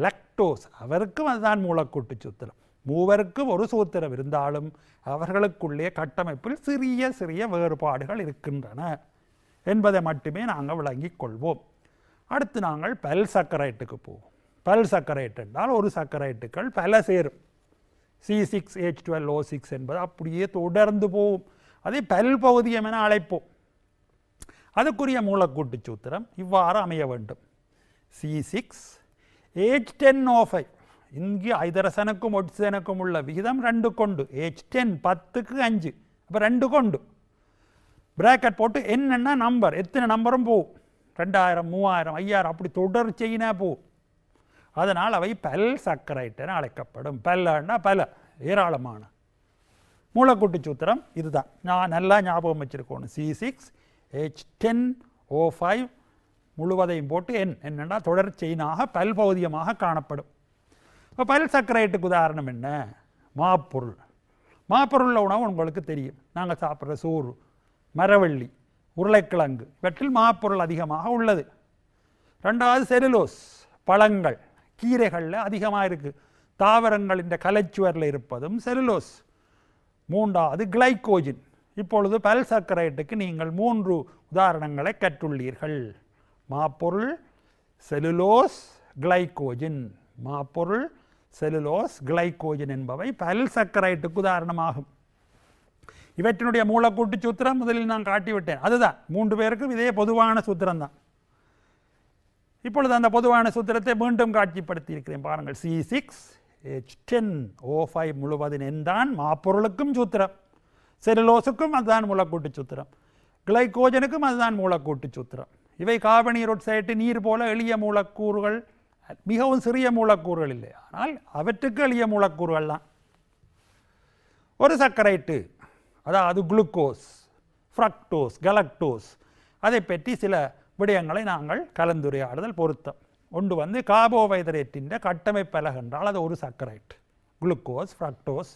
S1: லக்டோஸ் அவருக்கும் அதுதான் மூலக்கூட்டு சூத்திரம் மூவருக்கும் ஒரு சூத்திரம் இருந்தாலும் அவர்களுக்குள்ளே கட்டமைப்பில் சிறிய சிறிய வேறுபாடுகள் இருக்கின்றன என்பதை மட்டுமே நாங்கள் விளங்கி கொள்வோம் அடுத்து நாங்கள் பல் சக்கரைட்டுக்கு போவோம் பல் சக்கரைட் என்றால் ஒரு சக்கரைட்டுக்கள் பல சேரும் C six H twelve O six என்பது அப்படியே தொடர்ந்து போகும் அதை பல் பகுதியம் என அழைப்போம் அதுக்குரிய மூலக்கூட்டு சூத்திரம் இவ்வாறு அமைய வேண்டும் C six H ten O five இங்கு ஐதரசனுக்கும் ஒட்சனுக்கும் உள்ள விகிதம் ரெண்டு கொண்டு ஹெச் டென் பத்துக்கு அஞ்சு அப்போ ரெண்டு கொண்டு பிராக்கெட் போட்டு என்னென்னா நம்பர் எத்தனை நம்பரும் போ ரெண்டாயிரம் மூவாயிரம் ஐயாயிரம் அப்படி தொடர்ச்சியினா போ அதனால் அவை பல் சர்க்கரைட்டு அழைக்கப்படும் பல்லன்னா பல ஏராளமான மூளைக்கூட்டு சூத்திரம் இதுதான் நான் நல்லா ஞாபகம் வச்சுருக்கோன்னு C six H ten O five முழுவதையும் போட்டு என் என்னென்னா பல் பகுதியமாக காணப்படும் இப்போ பல் சக்கரைட்டுக்கு உதாரணம் என்ன மாப்பொருள் மாப்பொருளில் உணவு உங்களுக்கு தெரியும் நாங்கள் சாப்பிட்ற சோறு மரவள்ளி உருளைக்கிழங்கு இவற்றில் மாப்பொருள் அதிகமாக உள்ளது ரெண்டாவது செருலோஸ் பழங்கள் கீரைகளில் அதிகமாக இருக்குது தாவரங்களின் கலைச்சுவரில் இருப்பதும் செருலோஸ் மூன்றாவது கிளைக்கோஜின் இப்பொழுது பல் சர்க்கரைட்டுக்கு நீங்கள் மூன்று உதாரணங்களை கற்றுள்ளீர்கள் மாப்பொருள் செலுலோஸ் கிளைகோஜின் மாப்பொருள் செலுலோஸ் கிளைக்கோஜின் என்பவை பல் சர்க்கரைட்டுக்கு உதாரணமாகும் இவற்றினுடைய மூலக்கூட்டு சூத்திரம் முதலில் நான் காட்டிவிட்டேன் அதுதான் மூன்று பேருக்கும் இதே பொதுவான சூத்திரம் தான் இப்பொழுது அந்த பொதுவான சூத்திரத்தை மீண்டும் காட்சிப்படுத்தி இருக்கிறேன் பாருங்கள் C six H ten O five முழுவதின் எந்தான் மாப்பொருளுக்கும் சூத்திரம் செருலோசுக்கும் அதுதான் மூலக்கூட்டு சூத்திரம் கிளைகோஜனுக்கும் அதுதான் மூலக்கூட்டு சூத்திரம் இவை காபனீரொட்சைட்டு நீர் போல எளிய மூலக்கூறுகள் மிகவும் சிறிய மூலக்கூறுகள் இல்லை ஆனால் அவற்றுக்கு எளிய மூலக்கூறுகள் தான் ஒரு சர்க்கரைட்டு அதாவது குளுக்கோஸ் ஃப்ரக்டோஸ் கலக்டோஸ் அதை பற்றி சில விடயங்களை நாங்கள் கலந்துரையாடுதல் பொருத்தம் ஒன்று வந்து கார்போஹைட்ரேட்டின் கட்டமைப்பலகென்றால் அது ஒரு சக்கரைட் குளுக்கோஸ் ஃப்ரக்டோஸ்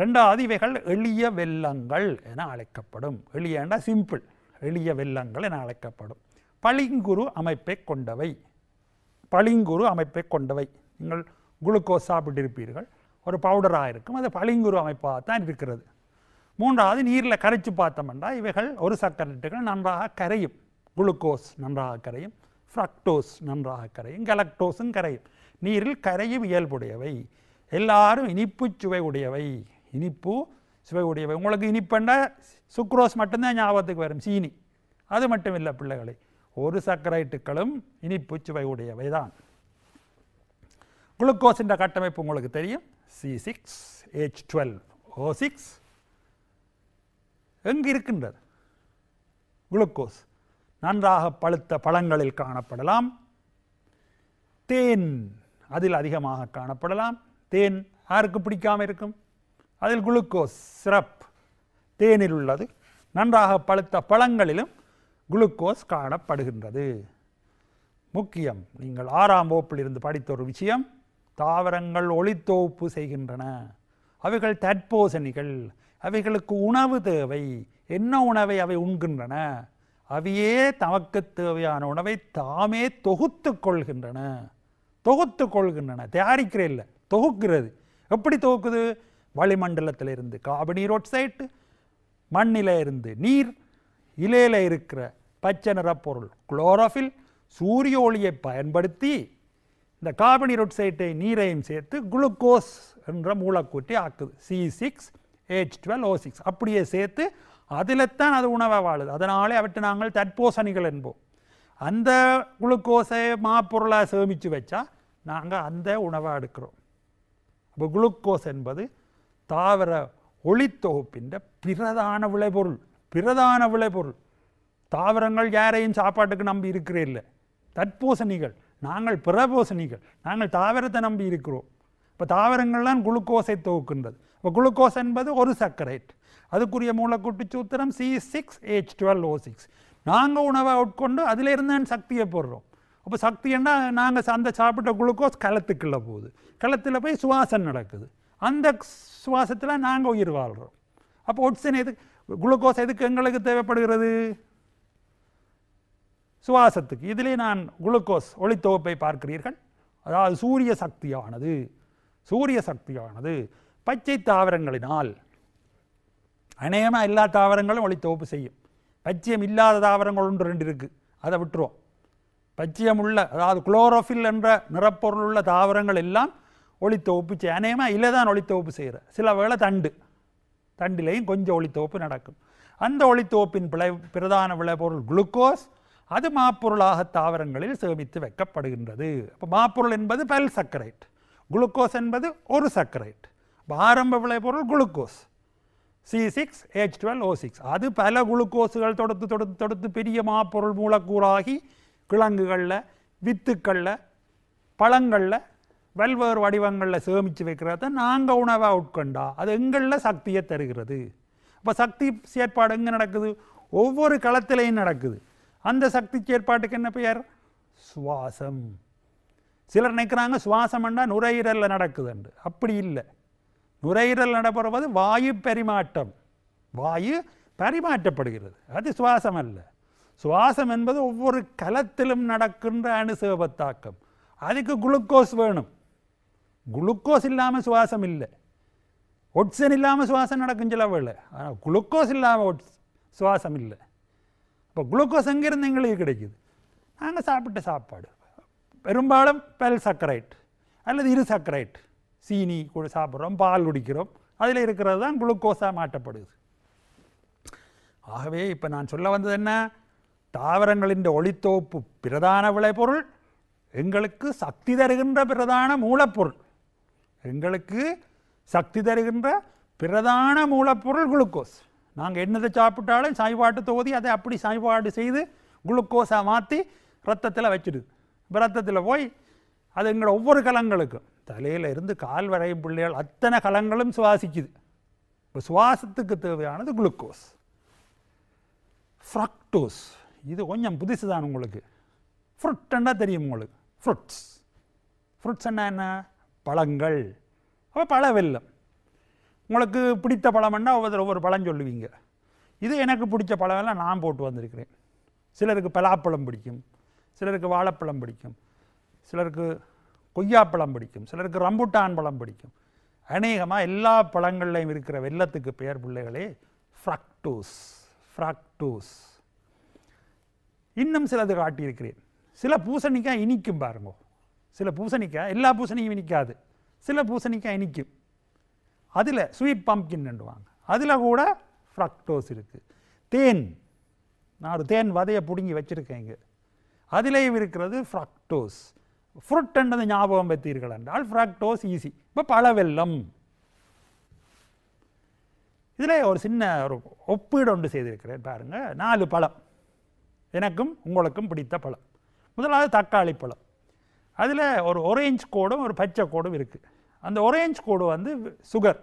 S1: ரெண்டாவது இவைகள் எளிய வெல்லங்கள் என அழைக்கப்படும் எளியண்டா சிம்பிள் எளிய வெல்லங்கள் என அழைக்கப்படும் பளிங்குரு அமைப்பை கொண்டவை பளிங்குரு அமைப்பை கொண்டவை நீங்கள் குளுக்கோஸ் சாப்பிட்டிருப்பீர்கள் ஒரு பவுடராக இருக்கும் அது பளிங்குரு அமைப்பாக தான் இருக்கிறது மூன்றாவது நீரில் கரைச்சி பார்த்தோம்னா இவைகள் ஒரு சக்கரட்டுகள் நன்றாக கரையும் குளுக்கோஸ் நன்றாக கரையும் ஃப்ரக்டோஸ் நன்றாக கரையும் கலக்டோஸும் கரையும் நீரில் கரையும் இயல்புடையவை எல்லாரும் இனிப்பு சுவை உடையவை இனிப்பு சுவை உடையவை உங்களுக்கு இனிப்புண்டா சுக்ரோஸ் மட்டும்தான் ஞாபகத்துக்கு வரும் சீனி அது மட்டும் இல்லை பிள்ளைகளை ஒரு சக்கரைட்டுகளும் இனிப்பு சுவை உடையவை தான் குளுக்கோஸின்ற கட்டமைப்பு உங்களுக்கு தெரியும் C6H12O6 எங்கு இருக்கின்றது குளுக்கோஸ் நன்றாக பழுத்த பழங்களில் காணப்படலாம் தேன் அதில் அதிகமாக காணப்படலாம் தேன் யாருக்கு பிடிக்காமல் இருக்கும் அதில் குளுக்கோஸ் சிரப் தேனில் உள்ளது நன்றாக பழுத்த பழங்களிலும் குளுக்கோஸ் காணப்படுகின்றது முக்கியம் நீங்கள் ஆறாம் வகுப்பில் இருந்து படித்த ஒரு விஷயம் தாவரங்கள் ஒளித்தோப்பு செய்கின்றன அவைகள் தற்போசணிகள் அவைகளுக்கு உணவு தேவை என்ன உணவை அவை உண்கின்றன அவையே தமக்கு தேவையான உணவை தாமே தொகுத்து கொள்கின்றன தொகுத்து கொள்கின்றன தயாரிக்கிற இல்லை தொகுக்கிறது எப்படி தொகுக்குது வளிமண்டலத்தில் இருந்து கார்பன் ஒட்சைட்டு மண்ணில இருந்து நீர் இலையில் இருக்கிற பச்சை நிறப்பொருள் குளோரோஃபில் சூரிய ஒளியை பயன்படுத்தி இந்த கார்பனிரொட்சைட்டை நீரையும் சேர்த்து குளுக்கோஸ் என்ற மூலக்கூட்டி ஆக்குது C six H twelve O six அப்படியே சேர்த்து அதில்தான் அது உணவை வாழுது அதனாலே அவற்றை நாங்கள் தற்போசணிகள் என்போம் அந்த குளுக்கோஸை மாப்பொருளாக சேமித்து வச்சா நாங்கள் அந்த உணவாக எடுக்கிறோம் அப்போ குளுக்கோஸ் என்பது தாவர ஒளித்தொகுப்பின் பிரதான விளைபொருள் பிரதான விளைபொருள் தாவரங்கள் யாரையும் சாப்பாட்டுக்கு நம்பி இருக்கிறே இல்லை தற்போசணிகள் நாங்கள் பிரபோசனிகள் நாங்கள் தாவரத்தை நம்பி இருக்கிறோம் இப்போ தாவரங்கள்லாம் குளுக்கோஸை தொகுக்கின்றது இப்போ குளுக்கோஸ் என்பது ஒரு சர்க்கரேட் அதுக்குரிய மூலக்கூட்டு சூத்திரம் C six H twelve O six நாங்கள் உணவை உட்கொண்டு இருந்தான் சக்தியை போடுறோம் அப்போ என்ன நாங்கள் அந்த சாப்பிட்ட குளுக்கோஸ் களத்துக்குள்ளே போகுது களத்தில் போய் சுவாசம் நடக்குது அந்த சுவாசத்தில் நாங்கள் உயிர் வாழ்கிறோம் அப்போ ஒட்சன் எதுக்கு குளுக்கோஸ் எதுக்கு எங்களுக்கு தேவைப்படுகிறது சுவாசத்துக்கு இதிலே நான் குளுக்கோஸ் ஒளித்தொகுப்பை பார்க்கிறீர்கள் அதாவது சூரிய சக்தியானது சூரிய சக்தியானது பச்சை தாவரங்களினால் அநேகமாக எல்லா தாவரங்களும் ஒளித்தொகுப்பு செய்யும் பச்சியம் இல்லாத தாவரங்கள் ஒன்று ரெண்டு இருக்குது அதை விட்டுருவோம் பச்சியம் உள்ள அதாவது குளோரோஃபில் என்ற நிறப்பொருள் உள்ள தாவரங்கள் எல்லாம் ஒளித்தொகுப்பு செய்ய அநேகமாக இல்லை தான் ஒளித்தொகுப்பு செய்கிற சில வேளை தண்டு தண்டிலையும் கொஞ்சம் ஒளித்தொகுப்பு நடக்கும் அந்த ஒளித்தொகுப்பின் விளை பிரதான விளைபொருள் குளுக்கோஸ் அது மாப்பொருளாக தாவரங்களில் சேமித்து வைக்கப்படுகின்றது அப்போ மாப்பொருள் என்பது பல் சர்க்கரைட் குளுக்கோஸ் என்பது ஒரு சக்கரைட் ஆரம்ப விளைபொருள் glucose C six H twelve O six அது பல குளுக்கோஸுகள் தொடுத்து தொடுத்து தொடுத்து பெரிய மாப்பொருள் மூலக்கூறாகி கிழங்குகளில் வித்துக்களில் பழங்களில் வல்வேறு வடிவங்களில் சேமித்து வைக்கிறத நாங்கள் உணவாக உட்கொண்டா அது எங்களில் சக்தியை தருகிறது இப்போ சக்தி செயற்பாடு எங்கே நடக்குது ஒவ்வொரு களத்திலையும் நடக்குது அந்த சக்தி செயற்பாட்டுக்கு என்ன பெயர் சுவாசம் சிலர் நினைக்கிறாங்க சுவாசம்னா நுரையீரலில் நடக்குதுண்டு அப்படி இல்லை நுரையீரல் போது வாயு பரிமாற்றம் வாயு பரிமாற்றப்படுகிறது அது சுவாசம் அல்ல சுவாசம் என்பது ஒவ்வொரு கலத்திலும் நடக்கின்ற அணுசேபத்தாக்கம் அதுக்கு குளுக்கோஸ் வேணும் குளுக்கோஸ் இல்லாமல் சுவாசம் இல்லை ஒட்சன் இல்லாமல் சுவாசம் நடக்கும் சில வேலை ஆனால் குளுக்கோஸ் இல்லாமல் ஒட்ஸ் சுவாசம் இல்லை இப்போ குளுக்கோஸ் எங்கேருந்து எங்களுக்கு கிடைக்குது நாங்கள் சாப்பிட்ட சாப்பாடு பெரும்பாலும் பெல் சக்கரைட் அல்லது இரு சக்கரைட் சீனி கூட சாப்பிட்றோம் பால் குடிக்கிறோம் அதில் இருக்கிறது தான் குளுக்கோஸாக மாற்றப்படுது ஆகவே இப்போ நான் சொல்ல வந்தது என்ன தாவரங்களின் ஒளித்தோப்பு பிரதான விளைபொருள் எங்களுக்கு சக்தி தருகின்ற பிரதான மூலப்பொருள் எங்களுக்கு சக்தி தருகின்ற பிரதான மூலப்பொருள் குளுக்கோஸ் நாங்கள் என்னதை சாப்பிட்டாலும் சாய்பாட்டு தொகுதி அதை அப்படி சாய்பாடு செய்து குளுக்கோஸாக மாற்றி ரத்தத்தில் வச்சுடுது இப்போ ரத்தத்தில் போய் அது எங்களோட ஒவ்வொரு கலங்களுக்கும் தலையில் இருந்து கால் வரையும் பிள்ளைகள் அத்தனை கலங்களும் சுவாசிக்குது இப்போ சுவாசத்துக்கு தேவையானது குளுக்கோஸ் ஃப்ரக்டோஸ் இது கொஞ்சம் புதுசு தான் உங்களுக்கு ஃப்ரூட்டன்னா தெரியும் உங்களுக்கு ஃப்ரூட்ஸ் ஃப்ரூட்ஸ் என்ன பழங்கள் அப்போ பழ வெல்லம் உங்களுக்கு பிடித்த பழம்னா ஒவ்வொரு ஒவ்வொரு பழம் சொல்லுவீங்க இது எனக்கு பிடிச்ச பழமெல்லாம் நான் போட்டு வந்திருக்கிறேன் சிலருக்கு பலாப்பழம் பிடிக்கும் சிலருக்கு வாழைப்பழம் பிடிக்கும் சிலருக்கு கொய்யாப்பழம் பிடிக்கும் சிலருக்கு ரம்புட்டான் பழம் பிடிக்கும் அநேகமாக எல்லா பழங்கள்லையும் இருக்கிற வெள்ளத்துக்கு பெயர் பிள்ளைகளே ஃப்ராக்டோஸ் ஃப்ராக்டோஸ் இன்னும் சிலது காட்டியிருக்கிறேன் சில பூசணிக்காய் இனிக்கும் பாருங்க சில பூசணிக்காய் எல்லா பூசணியும் இனிக்காது சில பூசணிக்காய் இனிக்கும் அதில் ஸ்வீட் பம்ப்கின்னுவாங்க அதில் கூட ஃப்ரக்டோஸ் இருக்குது தேன் நான் ஒரு தேன் வதையை பிடுங்கி வச்சுருக்கேன் இங்கே அதிலேயும் இருக்கிறது ஃப்ரக்டோஸ் அந்த ஞாபகம் வைத்தீர்கள் என்றால் ஃப்ராக்டோஸ் ஈஸி இப்போ பழவெல்லம் இதில் ஒரு சின்ன ஒரு ஒப்பீடு ஒன்று செய்திருக்கிறேன் பாருங்கள் நாலு பழம் எனக்கும் உங்களுக்கும் பிடித்த பழம் முதலாவது தக்காளி பழம் அதில் ஒரு ஒரேஞ்ச் கோடும் ஒரு பச்சை கோடும் இருக்குது அந்த ஒரேஞ்ச் கோடு வந்து சுகர்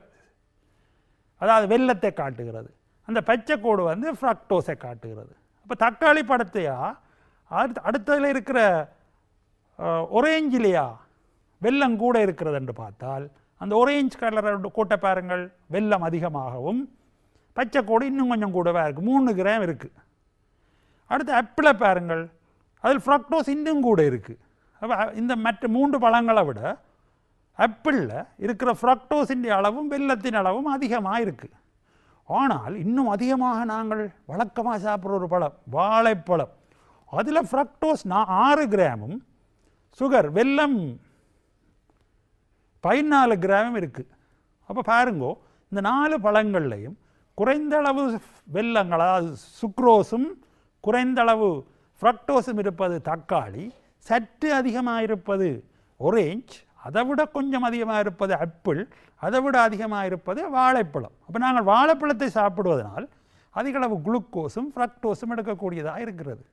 S1: அதாவது வெள்ளத்தை காட்டுகிறது அந்த பச்சை கோடு வந்து ஃப்ரக்டோஸை காட்டுகிறது அப்போ தக்காளி படத்தையா அடுத்த அடுத்ததில் இருக்கிற ஒரேஞ்சிலையா வெள்ளம் கூட இருக்கிறது என்று பார்த்தால் அந்த ஒரேஞ்ச் கலர் கூட்ட பாருங்கள் வெள்ளம் அதிகமாகவும் பச்சை கோடு இன்னும் கொஞ்சம் கூடவாக இருக்குது மூணு கிராம் இருக்குது அடுத்து அப்பிளை பாருங்கள் அதில் ஃப்ரக்டோஸ் இன்னும் கூட இருக்குது அப்போ இந்த மற்ற மூன்று பழங்களை விட ஆப்பிளில் இருக்கிற ஃப்ரக்டோஸின் அளவும் வெள்ளத்தின் அளவும் அதிகமாக இருக்குது ஆனால் இன்னும் அதிகமாக நாங்கள் வழக்கமாக சாப்பிட்ற ஒரு பழம் வாழைப்பழம் அதில் ஃப்ரக்டோஸ் நான் ஆறு கிராமும் சுகர் வெல்லம் பதினாலு கிராமும் இருக்குது அப்போ பாருங்கோ இந்த நாலு பழங்கள்லையும் குறைந்த அளவு வெல்லங்கள் அதாவது சுக்ரோஸும் குறைந்த அளவு ஃப்ரக்டோஸும் இருப்பது தக்காளி சற்று அதிகமாக இருப்பது ஒரேஞ்ச் அதை விட கொஞ்சம் அதிகமாக இருப்பது அப்பிள் அதை விட அதிகமாக இருப்பது வாழைப்பழம் அப்போ நாங்கள் வாழைப்பழத்தை சாப்பிடுவதனால் அதிக அளவு குளுக்கோஸும் ஃப்ரக்டோஸும் எடுக்கக்கூடியதாக இருக்கிறது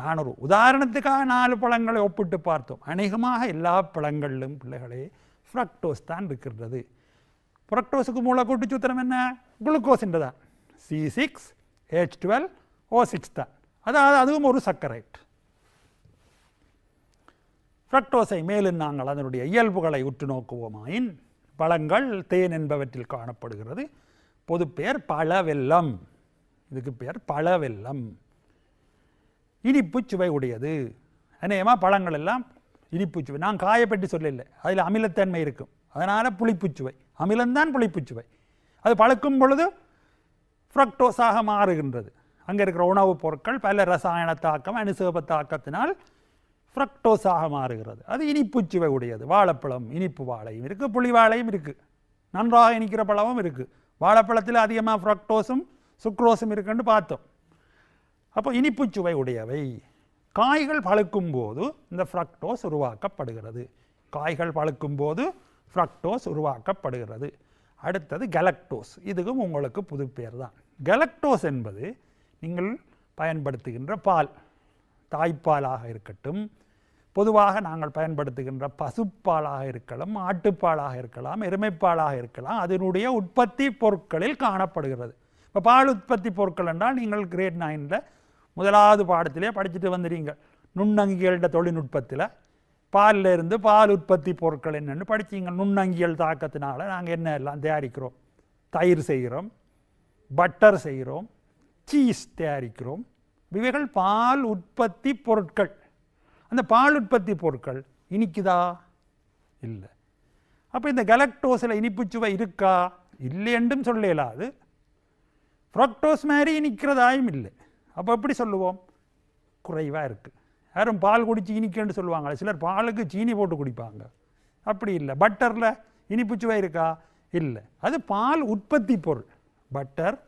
S1: நான் ஒரு உதாரணத்துக்காக நாலு பழங்களை ஒப்பிட்டு பார்த்தோம் அநேகமாக எல்லா பழங்களிலும் பிள்ளைகளே ஃப்ரக்டோஸ் தான் இருக்கிறது ஃப்ரக்டோஸுக்கு மூளைக்கூட்டு சூத்திரம் என்ன குளுக்கோஸ்ன்ற C six H twelve O six தான் அதாவது அதுவும் ஒரு சக்கரைட் ஃப்ரக்டோஸை மேலும் நாங்கள் அதனுடைய இயல்புகளை உற்று நோக்குவோமாயின் பழங்கள் தேன் என்பவற்றில் காணப்படுகிறது பொது பெயர் பழவெல்லம் இதுக்கு பெயர் பழவெல்லம் இனிப்பு சுவை உடையது அநேகமாக பழங்கள் எல்லாம் இனிப்பு சுவை நான் காயப்பட்டு சொல்லலை அதில் அமிலத்தன்மை இருக்கும் அதனால் புளிப்பு சுவை அமிலம்தான் புளிப்பு சுவை அது பழுக்கும் பொழுது ஃப்ரக்டோஸாக மாறுகின்றது அங்கே இருக்கிற உணவுப் பொருட்கள் பல ரசாயன தாக்கம் அனுசேப தாக்கத்தினால் ஃப்ரக்டோஸாக மாறுகிறது அது இனிப்பு சுவை உடையது வாழைப்பழம் இனிப்பு வாழையும் இருக்குது புளி வாழையும் இருக்குது நன்றாக இனிக்கிற பழமும் இருக்குது வாழைப்பழத்தில் அதிகமாக ஃப்ரக்டோஸும் சுக்ரோஸும் இருக்குன்னு பார்த்தோம் அப்போ இனிப்பு சுவை உடையவை காய்கள் பழுக்கும் போது இந்த ஃப்ரக்டோஸ் உருவாக்கப்படுகிறது காய்கள் பழுக்கும் போது ஃப்ரக்டோஸ் உருவாக்கப்படுகிறது அடுத்தது கலக்டோஸ் இதுவும் உங்களுக்கு புது பேர் தான் கலக்டோஸ் என்பது நீங்கள் பயன்படுத்துகின்ற பால் தாய்ப்பாலாக இருக்கட்டும் பொதுவாக நாங்கள் பயன்படுத்துகின்ற பசுப்பாலாக இருக்கலாம் ஆட்டுப்பாலாக இருக்கலாம் எருமைப்பாலாக இருக்கலாம் அதனுடைய உற்பத்தி பொருட்களில் காணப்படுகிறது இப்போ பால் உற்பத்தி பொருட்கள் என்றால் நீங்கள் கிரேட் நைனில் முதலாவது பாடத்திலே படிச்சுட்டு வந்துடுறீங்க நுண்ணங்கிகள தொழில்நுட்பத்தில் பாலில் இருந்து பால் உற்பத்தி பொருட்கள் என்னென்னு படிச்சிங்க நுண்ணங்கியல் தாக்கத்தினால நாங்கள் என்ன எல்லாம் தயாரிக்கிறோம் தயிர் செய்கிறோம் பட்டர் செய்கிறோம் சீஸ் தயாரிக்கிறோம் இவைகள் பால் உற்பத்தி பொருட்கள் அந்த பால் உற்பத்தி பொருட்கள் இனிக்குதா இல்லை அப்போ இந்த கலக்டோஸில் இனிப்பு சுவை இருக்கா இல்லையென்றும் சொல்ல இயலாது ஃப்ரக்டோஸ் மாதிரி இனிக்கிறதாயும் இல்லை அப்போ எப்படி சொல்லுவோம் குறைவாக இருக்குது யாரும் பால் குடித்து இனிக்கன்னு சொல்லுவாங்களே சிலர் பாலுக்கு சீனி போட்டு குடிப்பாங்க அப்படி இல்லை பட்டரில் இனிப்பு சுவை இருக்கா இல்லை அது பால் உற்பத்தி பொருள் பட்டர்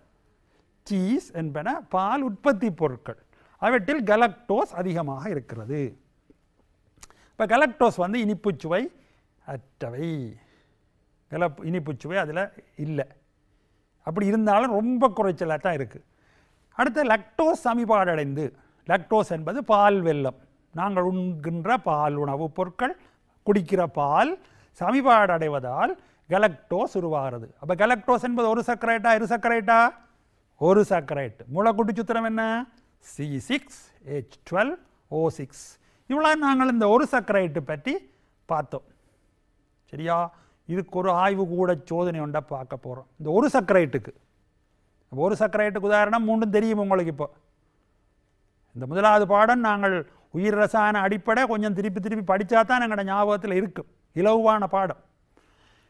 S1: சீஸ் என்பன பால் உற்பத்தி பொருட்கள் அவற்றில் கலக்டோஸ் அதிகமாக இருக்கிறது இப்போ கலக்டோஸ் வந்து இனிப்பு சுவை அற்றவை கலப் இனிப்பு சுவை அதில் இல்லை அப்படி இருந்தாலும் ரொம்ப குறைச்சலாக தான் இருக்குது அடுத்து லக்டோஸ் சமிபாடடைந்து லக்டோஸ் என்பது பால் வெல்லம் நாங்கள் உண்கின்ற பால் உணவுப் பொருட்கள் குடிக்கிற பால் சமிபாடடைவதால் கலக்டோஸ் உருவாகிறது அப்போ கலக்டோஸ் என்பது ஒரு சக்கரேட்டா இரு சக்கரேட்டா ஒரு மூளை மூளைக்குட்டி சுத்திரம் என்ன C six H twelve O six இவ்வளோ நாங்கள் இந்த ஒரு சக்கரைட்டு பற்றி பார்த்தோம் சரியா இதுக்கு ஒரு ஆய்வு கூட சோதனை உண்டா பார்க்க போகிறோம் இந்த ஒரு சக்கரைட்டுக்கு ஒரு சக்கரைட்டுக்கு உதாரணம் மூன்றும் தெரியும் உங்களுக்கு இப்போ இந்த முதலாவது பாடம் நாங்கள் உயிர் ரசாயன அடிப்படை கொஞ்சம் திருப்பி திருப்பி படித்தா தான் எங்களோட ஞாபகத்தில் இருக்கும் இலவான பாடம்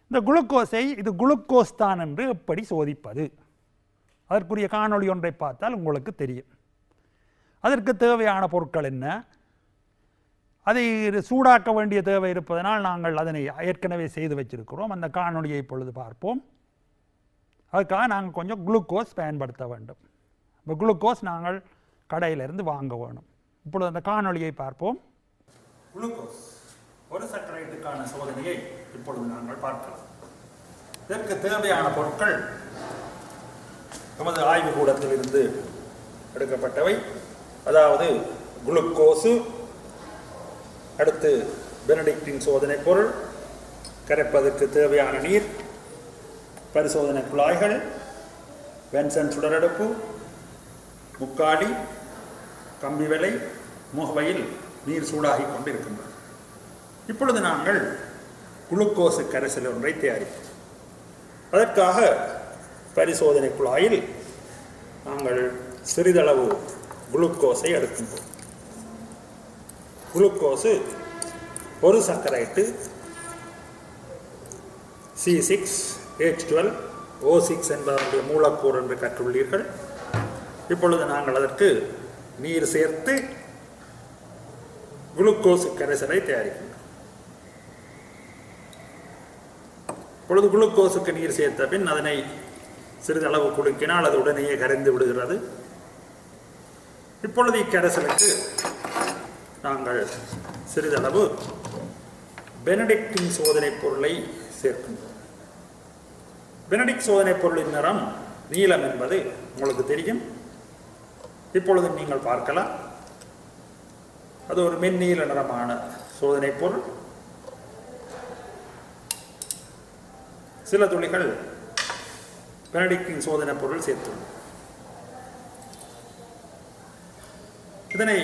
S1: இந்த குளுக்கோஸை இது குளுக்கோஸ் தான் என்று எப்படி சோதிப்பது அதற்குரிய காணொளி ஒன்றை பார்த்தால் உங்களுக்கு தெரியும் அதற்கு தேவையான பொருட்கள் என்ன அதை சூடாக்க வேண்டிய தேவை இருப்பதனால் நாங்கள் அதனை ஏற்கனவே செய்து வச்சிருக்கிறோம் அந்த காணொலியை இப்பொழுது பார்ப்போம் அதுக்காக நாங்கள் கொஞ்சம் குளுக்கோஸ் பயன்படுத்த வேண்டும் இப்போ குளுக்கோஸ் நாங்கள் கடையிலிருந்து வாங்க வேணும் இப்பொழுது அந்த காணொலியை பார்ப்போம் குளுக்கோஸ் ஒரு சர்க்கரைட்டுக்கான சோதனையை இப்பொழுது நாங்கள் பார்க்கலாம் இதற்கு தேவையான பொருட்கள் நமது ஆய்வு கூடத்தில் இருந்து எடுக்கப்பட்டவை அதாவது குளுக்கோஸு அடுத்து பெனடிக்டின் சோதனை பொருள் கரைப்பதற்கு தேவையான நீர் பரிசோதனை குழாய்கள் வென்சன் சுடரடுப்பு முக்காடி கம்பி விலை முகவையில் நீர் சூடாகி கொண்டிருக்கின்றது இப்பொழுது நாங்கள் குளுக்கோசு கரைசல் ஒன்றை தயாரிப்போம் அதற்காக பரிசோதனை குழாயில் நாங்கள் சிறிதளவு குளுக்கோஸை எடுக்கின்றோம் குளுக்கோஸு ஒரு saccharide C six H twelve O six என்பதனுடைய மூலக்கூறு என்று கற்றுள்ளீர்கள் இப்பொழுது நாங்கள் அதற்கு நீர் சேர்த்து குளுக்கோஸ் கரைசலை தயாரிக்கிறோம் இப்பொழுது குளுக்கோஸுக்கு நீர் சேர்த்த பின் அதனை சிறிதளவு கொடுக்கினால் அது உடனேயே கரைந்து விடுகிறது இப்பொழுது இக்கரைசலுக்கு நாங்கள் சிறிதளவு பெனடிக்டின் சோதனை பொருளை சேர்க்கின்றோம் பெனடிக் சோதனை பொருளின் நிறம் நீளம் என்பது உங்களுக்கு தெரியும் இப்பொழுது நீங்கள் பார்க்கலாம் அது ஒரு மென்னீல நிறமான சோதனை பொருள் சில துளிகள் பெனடிக்டின் சோதனை பொருள் சேர்த்துள்ளது இதனை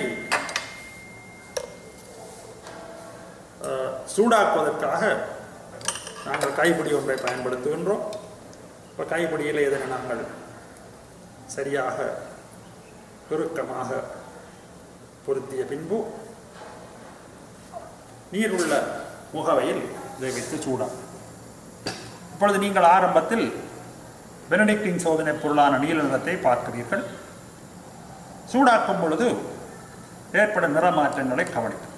S1: சூடாக்குவதற்காக நாங்கள் கைப்பிடி ஒன்றை பயன்படுத்துகின்றோம் இப்போ காய்பொடியில் இதனை நாங்கள் சரியாக பெருக்கமாக பொருத்திய பின்பு நீர் உள்ள முகவையில் இதை வைத்து சூடாம் இப்பொழுது நீங்கள் ஆரம்பத்தில் பெனடிக்டின் சோதனை பொருளான நீல நிறத்தை பார்க்கிறீர்கள் சூடாக்கும் பொழுது ஏற்படும் நிறமாற்றங்களை கவனிக்கும்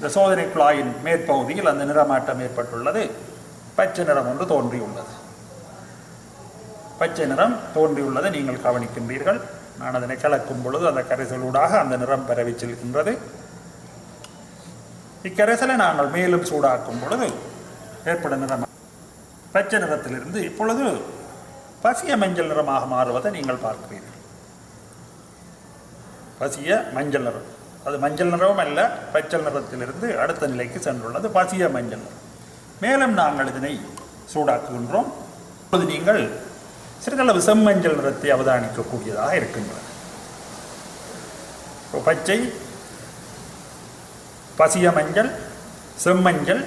S1: இந்த சோதனை குழாயின் மேற்பகுதியில் அந்த நிறமாட்டம் ஏற்பட்டுள்ளது பச்சை நிறம் ஒன்று தோன்றியுள்ளது பச்சை நிறம் தோன்றியுள்ளதை நீங்கள் கவனிக்கின்றீர்கள் நான் அதனை கலக்கும் பொழுது அந்த கரைசலூடாக அந்த நிறம் பரவி செல்கின்றது இக்கரைசலை நாங்கள் மேலும் சூடாக்கும் பொழுது ஏற்படும் நிறம் பச்சை நிறத்திலிருந்து இப்பொழுது பசிய மஞ்சள் நிறமாக மாறுவதை நீங்கள் பார்க்கிறீர்கள் பசிய மஞ்சள் நிறம் அது மஞ்சள் நிறமும் அல்ல பச்சல் நிறத்திலிருந்து அடுத்த நிலைக்கு சென்றுள்ளது பசிய மஞ்சள் மேலும் நாங்கள் இதனை சூடாக்குகின்றோம் இப்போது நீங்கள் சிறிதளவு செம்மஞ்சள் நிறத்தை அவதானிக்கக்கூடியதாக இப்போ பச்சை பசிய மஞ்சள் செம்மஞ்சள்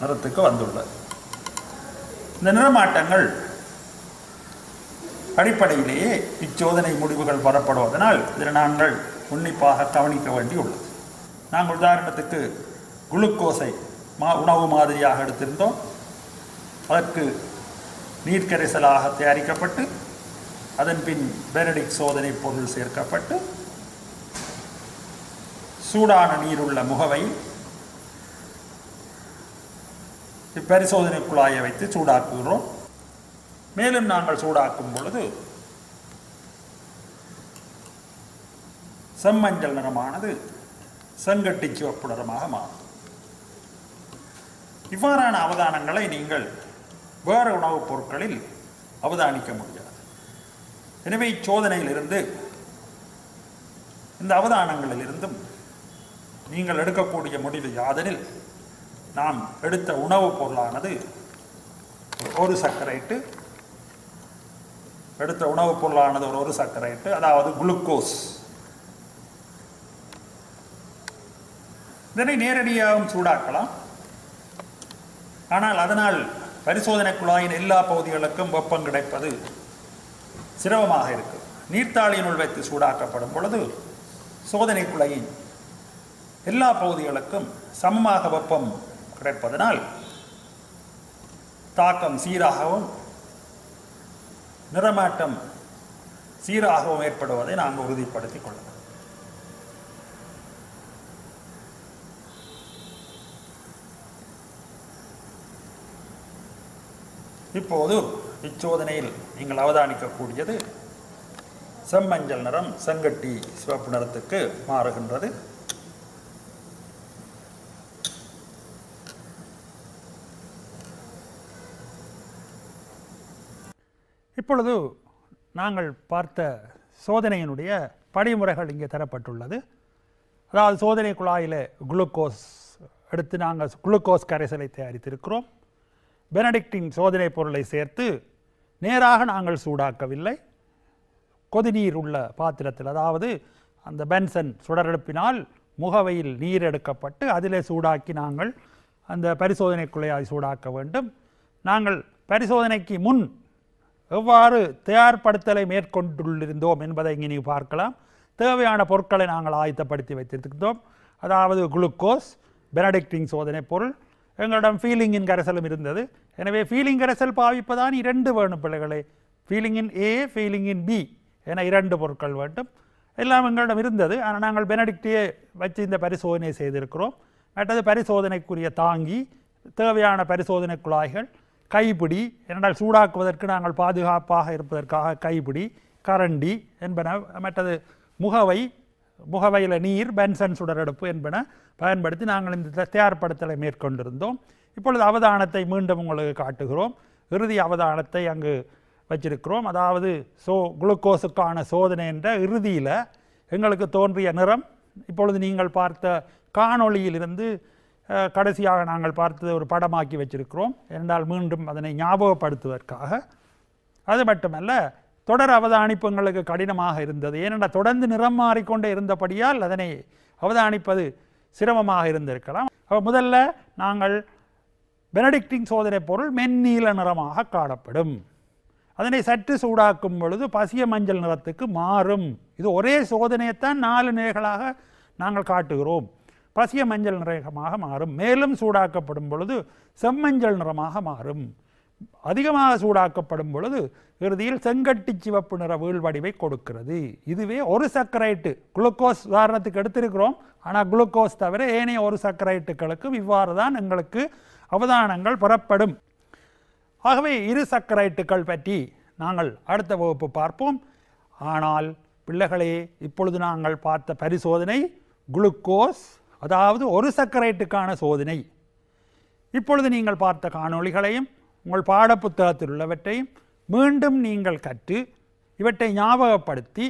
S1: நிறத்துக்கு வந்துள்ளது இந்த நிறமாட்டங்கள் அடிப்படையிலேயே இச்சோதனை முடிவுகள் வரப்படுவதனால் இதில் நாங்கள் உன்னிப்பாக கவனிக்க வேண்டியுள்ளது நாங்கள் உதாரணத்துக்கு குளுக்கோஸை மா உணவு மாதிரியாக எடுத்திருந்தோம் அதற்கு நீர்க்கரைசலாக தயாரிக்கப்பட்டு அதன் பின் பெனடிக் சோதனை பொருள் சேர்க்கப்பட்டு சூடான நீருள்ள முகவை இப்பரிசோதனை குழாயை வைத்து சூடாக்குகிறோம் மேலும் நாங்கள் சூடாக்கும் பொழுது செம்மஞ்சள் நிறமானது செங்கட்டி சிவப்பு நிறமாக மாறும் இவ்வாறான அவதானங்களை நீங்கள் வேறு உணவுப் பொருட்களில் அவதானிக்க முடியாது எனவே இச்சோதனையிலிருந்து இந்த அவதானங்களிலிருந்தும் நீங்கள் எடுக்கக்கூடிய முடிவு யாதனில் நாம் எடுத்த உணவுப் பொருளானது ஒரு சர்க்கரைட்டு எடுத்த உணவுப் பொருளானது ஒரு ஒரு சர்க்கரைட்டு அதாவது குளுக்கோஸ் இதனை நேரடியாகவும் சூடாக்கலாம் ஆனால் அதனால் பரிசோதனை குழாயின் எல்லா பகுதிகளுக்கும் வெப்பம் கிடைப்பது சிரமமாக இருக்கும் நீர்த்தாளியினுள் வைத்து சூடாக்கப்படும் பொழுது சோதனை குழாயின் எல்லா பகுதிகளுக்கும் சமமாக வெப்பம் கிடைப்பதனால் தாக்கம் சீராகவும் நிறமாட்டம் சீராகவும் ஏற்படுவதை நாம் உறுதிப்படுத்திக் கொள்ளலாம் இப்போது இச்சோதனையில் நீங்கள் அவதானிக்கக்கூடியது செம்மஞ்சள் நிறம் செங்கட்டி சிவப்பு நிறத்துக்கு மாறுகின்றது இப்பொழுது நாங்கள் பார்த்த சோதனையினுடைய படிமுறைகள் இங்கே தரப்பட்டுள்ளது அதாவது சோதனை குழாயில் குளுக்கோஸ் எடுத்து நாங்கள் குளுக்கோஸ் கரைசலை தயாரித்திருக்கிறோம் பெனடிக்டின் சோதனை பொருளை சேர்த்து நேராக நாங்கள் சூடாக்கவில்லை கொதிநீர் உள்ள பாத்திரத்தில் அதாவது அந்த பென்சன் சுடரெடுப்பினால் முகவையில் நீர் எடுக்கப்பட்டு அதிலே சூடாக்கி நாங்கள் அந்த பரிசோதனைக்குள்ளே சூடாக்க வேண்டும் நாங்கள் பரிசோதனைக்கு முன் எவ்வாறு தயார்படுத்தலை மேற்கொண்டுள்ளிருந்தோம் என்பதை இங்கே நீங்கள் பார்க்கலாம் தேவையான பொருட்களை நாங்கள் ஆயத்தப்படுத்தி வைத்திருக்கின்றோம் அதாவது குளுக்கோஸ் பெனடிக்டிங் சோதனை பொருள் எங்களிடம் ஃபீலிங்கின் கரைசலும் இருந்தது எனவே ஃபீலிங் கரைசல் பாவிப்பதான் இரண்டு வேணும் பிள்ளைகளே ஃபீலிங்கின் ஏ ஃபீலிங்கின் பி என இரண்டு பொருட்கள் வேண்டும் எல்லாம் எங்களிடம் இருந்தது ஆனால் நாங்கள் பெனடிக்டியே வச்சு இந்த பரிசோதனை செய்திருக்கிறோம் மற்றது பரிசோதனைக்குரிய தாங்கி தேவையான பரிசோதனை குழாய்கள் கைப்பிடி என்னால் சூடாக்குவதற்கு நாங்கள் பாதுகாப்பாக இருப்பதற்காக கைப்பிடி கரண்டி என்பன மற்றது முகவை முகவையில் நீர் பென்சன் சுடரெடுப்பு என்பன பயன்படுத்தி நாங்கள் இந்த தயார்படுத்தலை மேற்கொண்டிருந்தோம் இப்பொழுது அவதானத்தை மீண்டும் உங்களுக்கு காட்டுகிறோம் இறுதி அவதானத்தை அங்கு வச்சிருக்கிறோம் அதாவது சோ குளுக்கோஸுக்கான சோதனை என்ற இறுதியில் எங்களுக்கு தோன்றிய நிறம் இப்பொழுது நீங்கள் பார்த்த காணொளியிலிருந்து கடைசியாக நாங்கள் பார்த்ததை ஒரு படமாக்கி வச்சிருக்கிறோம் என்றால் மீண்டும் அதனை ஞாபகப்படுத்துவதற்காக அது மட்டுமல்ல தொடர் அவதானிப்புங்களுக்கு கடினமாக இருந்தது ஏனென்றால் தொடர்ந்து நிறம் மாறிக்கொண்டே இருந்தபடியால் அதனை அவதானிப்பது சிரமமாக இருந்திருக்கலாம் முதல்ல நாங்கள் பெனடிக்டிங் சோதனை பொருள் மென்னீல நிறமாக காணப்படும் அதனை சற்று சூடாக்கும் பொழுது பசிய மஞ்சள் நிறத்துக்கு மாறும் இது ஒரே சோதனையைத்தான் நாலு நிலைகளாக நாங்கள் காட்டுகிறோம் பசிய மஞ்சள் நிறமாக மாறும் மேலும் சூடாக்கப்படும் பொழுது செம்மஞ்சள் நிறமாக மாறும் அதிகமாக சூடாக்கப்படும் பொழுது இறுதியில் செங்கட்டி சிவப்பு நிற வீழ்வடிவை கொடுக்கிறது இதுவே ஒரு சக்கரைட்டு குளுக்கோஸ் உதாரணத்துக்கு எடுத்திருக்கிறோம் ஆனால் குளுக்கோஸ் தவிர ஏனைய ஒரு சக்கரைட்டுகளுக்கும் இவ்வாறு தான் எங்களுக்கு அவதானங்கள் புறப்படும் ஆகவே இரு சக்கரைட்டுகள் பற்றி நாங்கள் அடுத்த வகுப்பு பார்ப்போம் ஆனால் பிள்ளைகளே இப்பொழுது நாங்கள் பார்த்த பரிசோதனை குளுக்கோஸ் அதாவது ஒரு சக்கரைட்டுக்கான சோதனை இப்பொழுது நீங்கள் பார்த்த காணொளிகளையும் உங்கள் பாடப்புத்தகத்தில் உள்ளவற்றை மீண்டும் நீங்கள் கற்று இவற்றை ஞாபகப்படுத்தி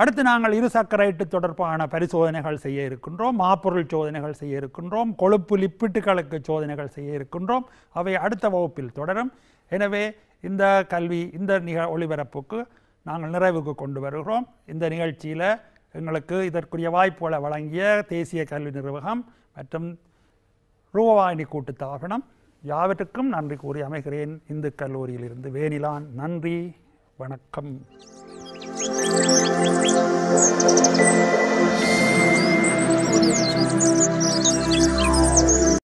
S1: அடுத்து நாங்கள் இரு சர்க்கரைட்டு தொடர்பான பரிசோதனைகள் செய்ய இருக்கின்றோம் மாப்பொருள் சோதனைகள் செய்ய இருக்கின்றோம் கொழுப்பு லிப்பிட்டுகளுக்கு சோதனைகள் செய்ய இருக்கின்றோம் அவை அடுத்த வகுப்பில் தொடரும் எனவே இந்த கல்வி இந்த நிக ஒளிபரப்புக்கு நாங்கள் நிறைவுக்கு கொண்டு வருகிறோம் இந்த நிகழ்ச்சியில் எங்களுக்கு இதற்குரிய வாய்ப்புகளை வழங்கிய தேசிய கல்வி நிர்வாகம் மற்றும் ரூபவாயினி கூட்டு யாவற்றுக்கும் நன்றி கூறி அமைகிறேன் இந்து கல்லூரியிலிருந்து வேணிலான் நன்றி வணக்கம்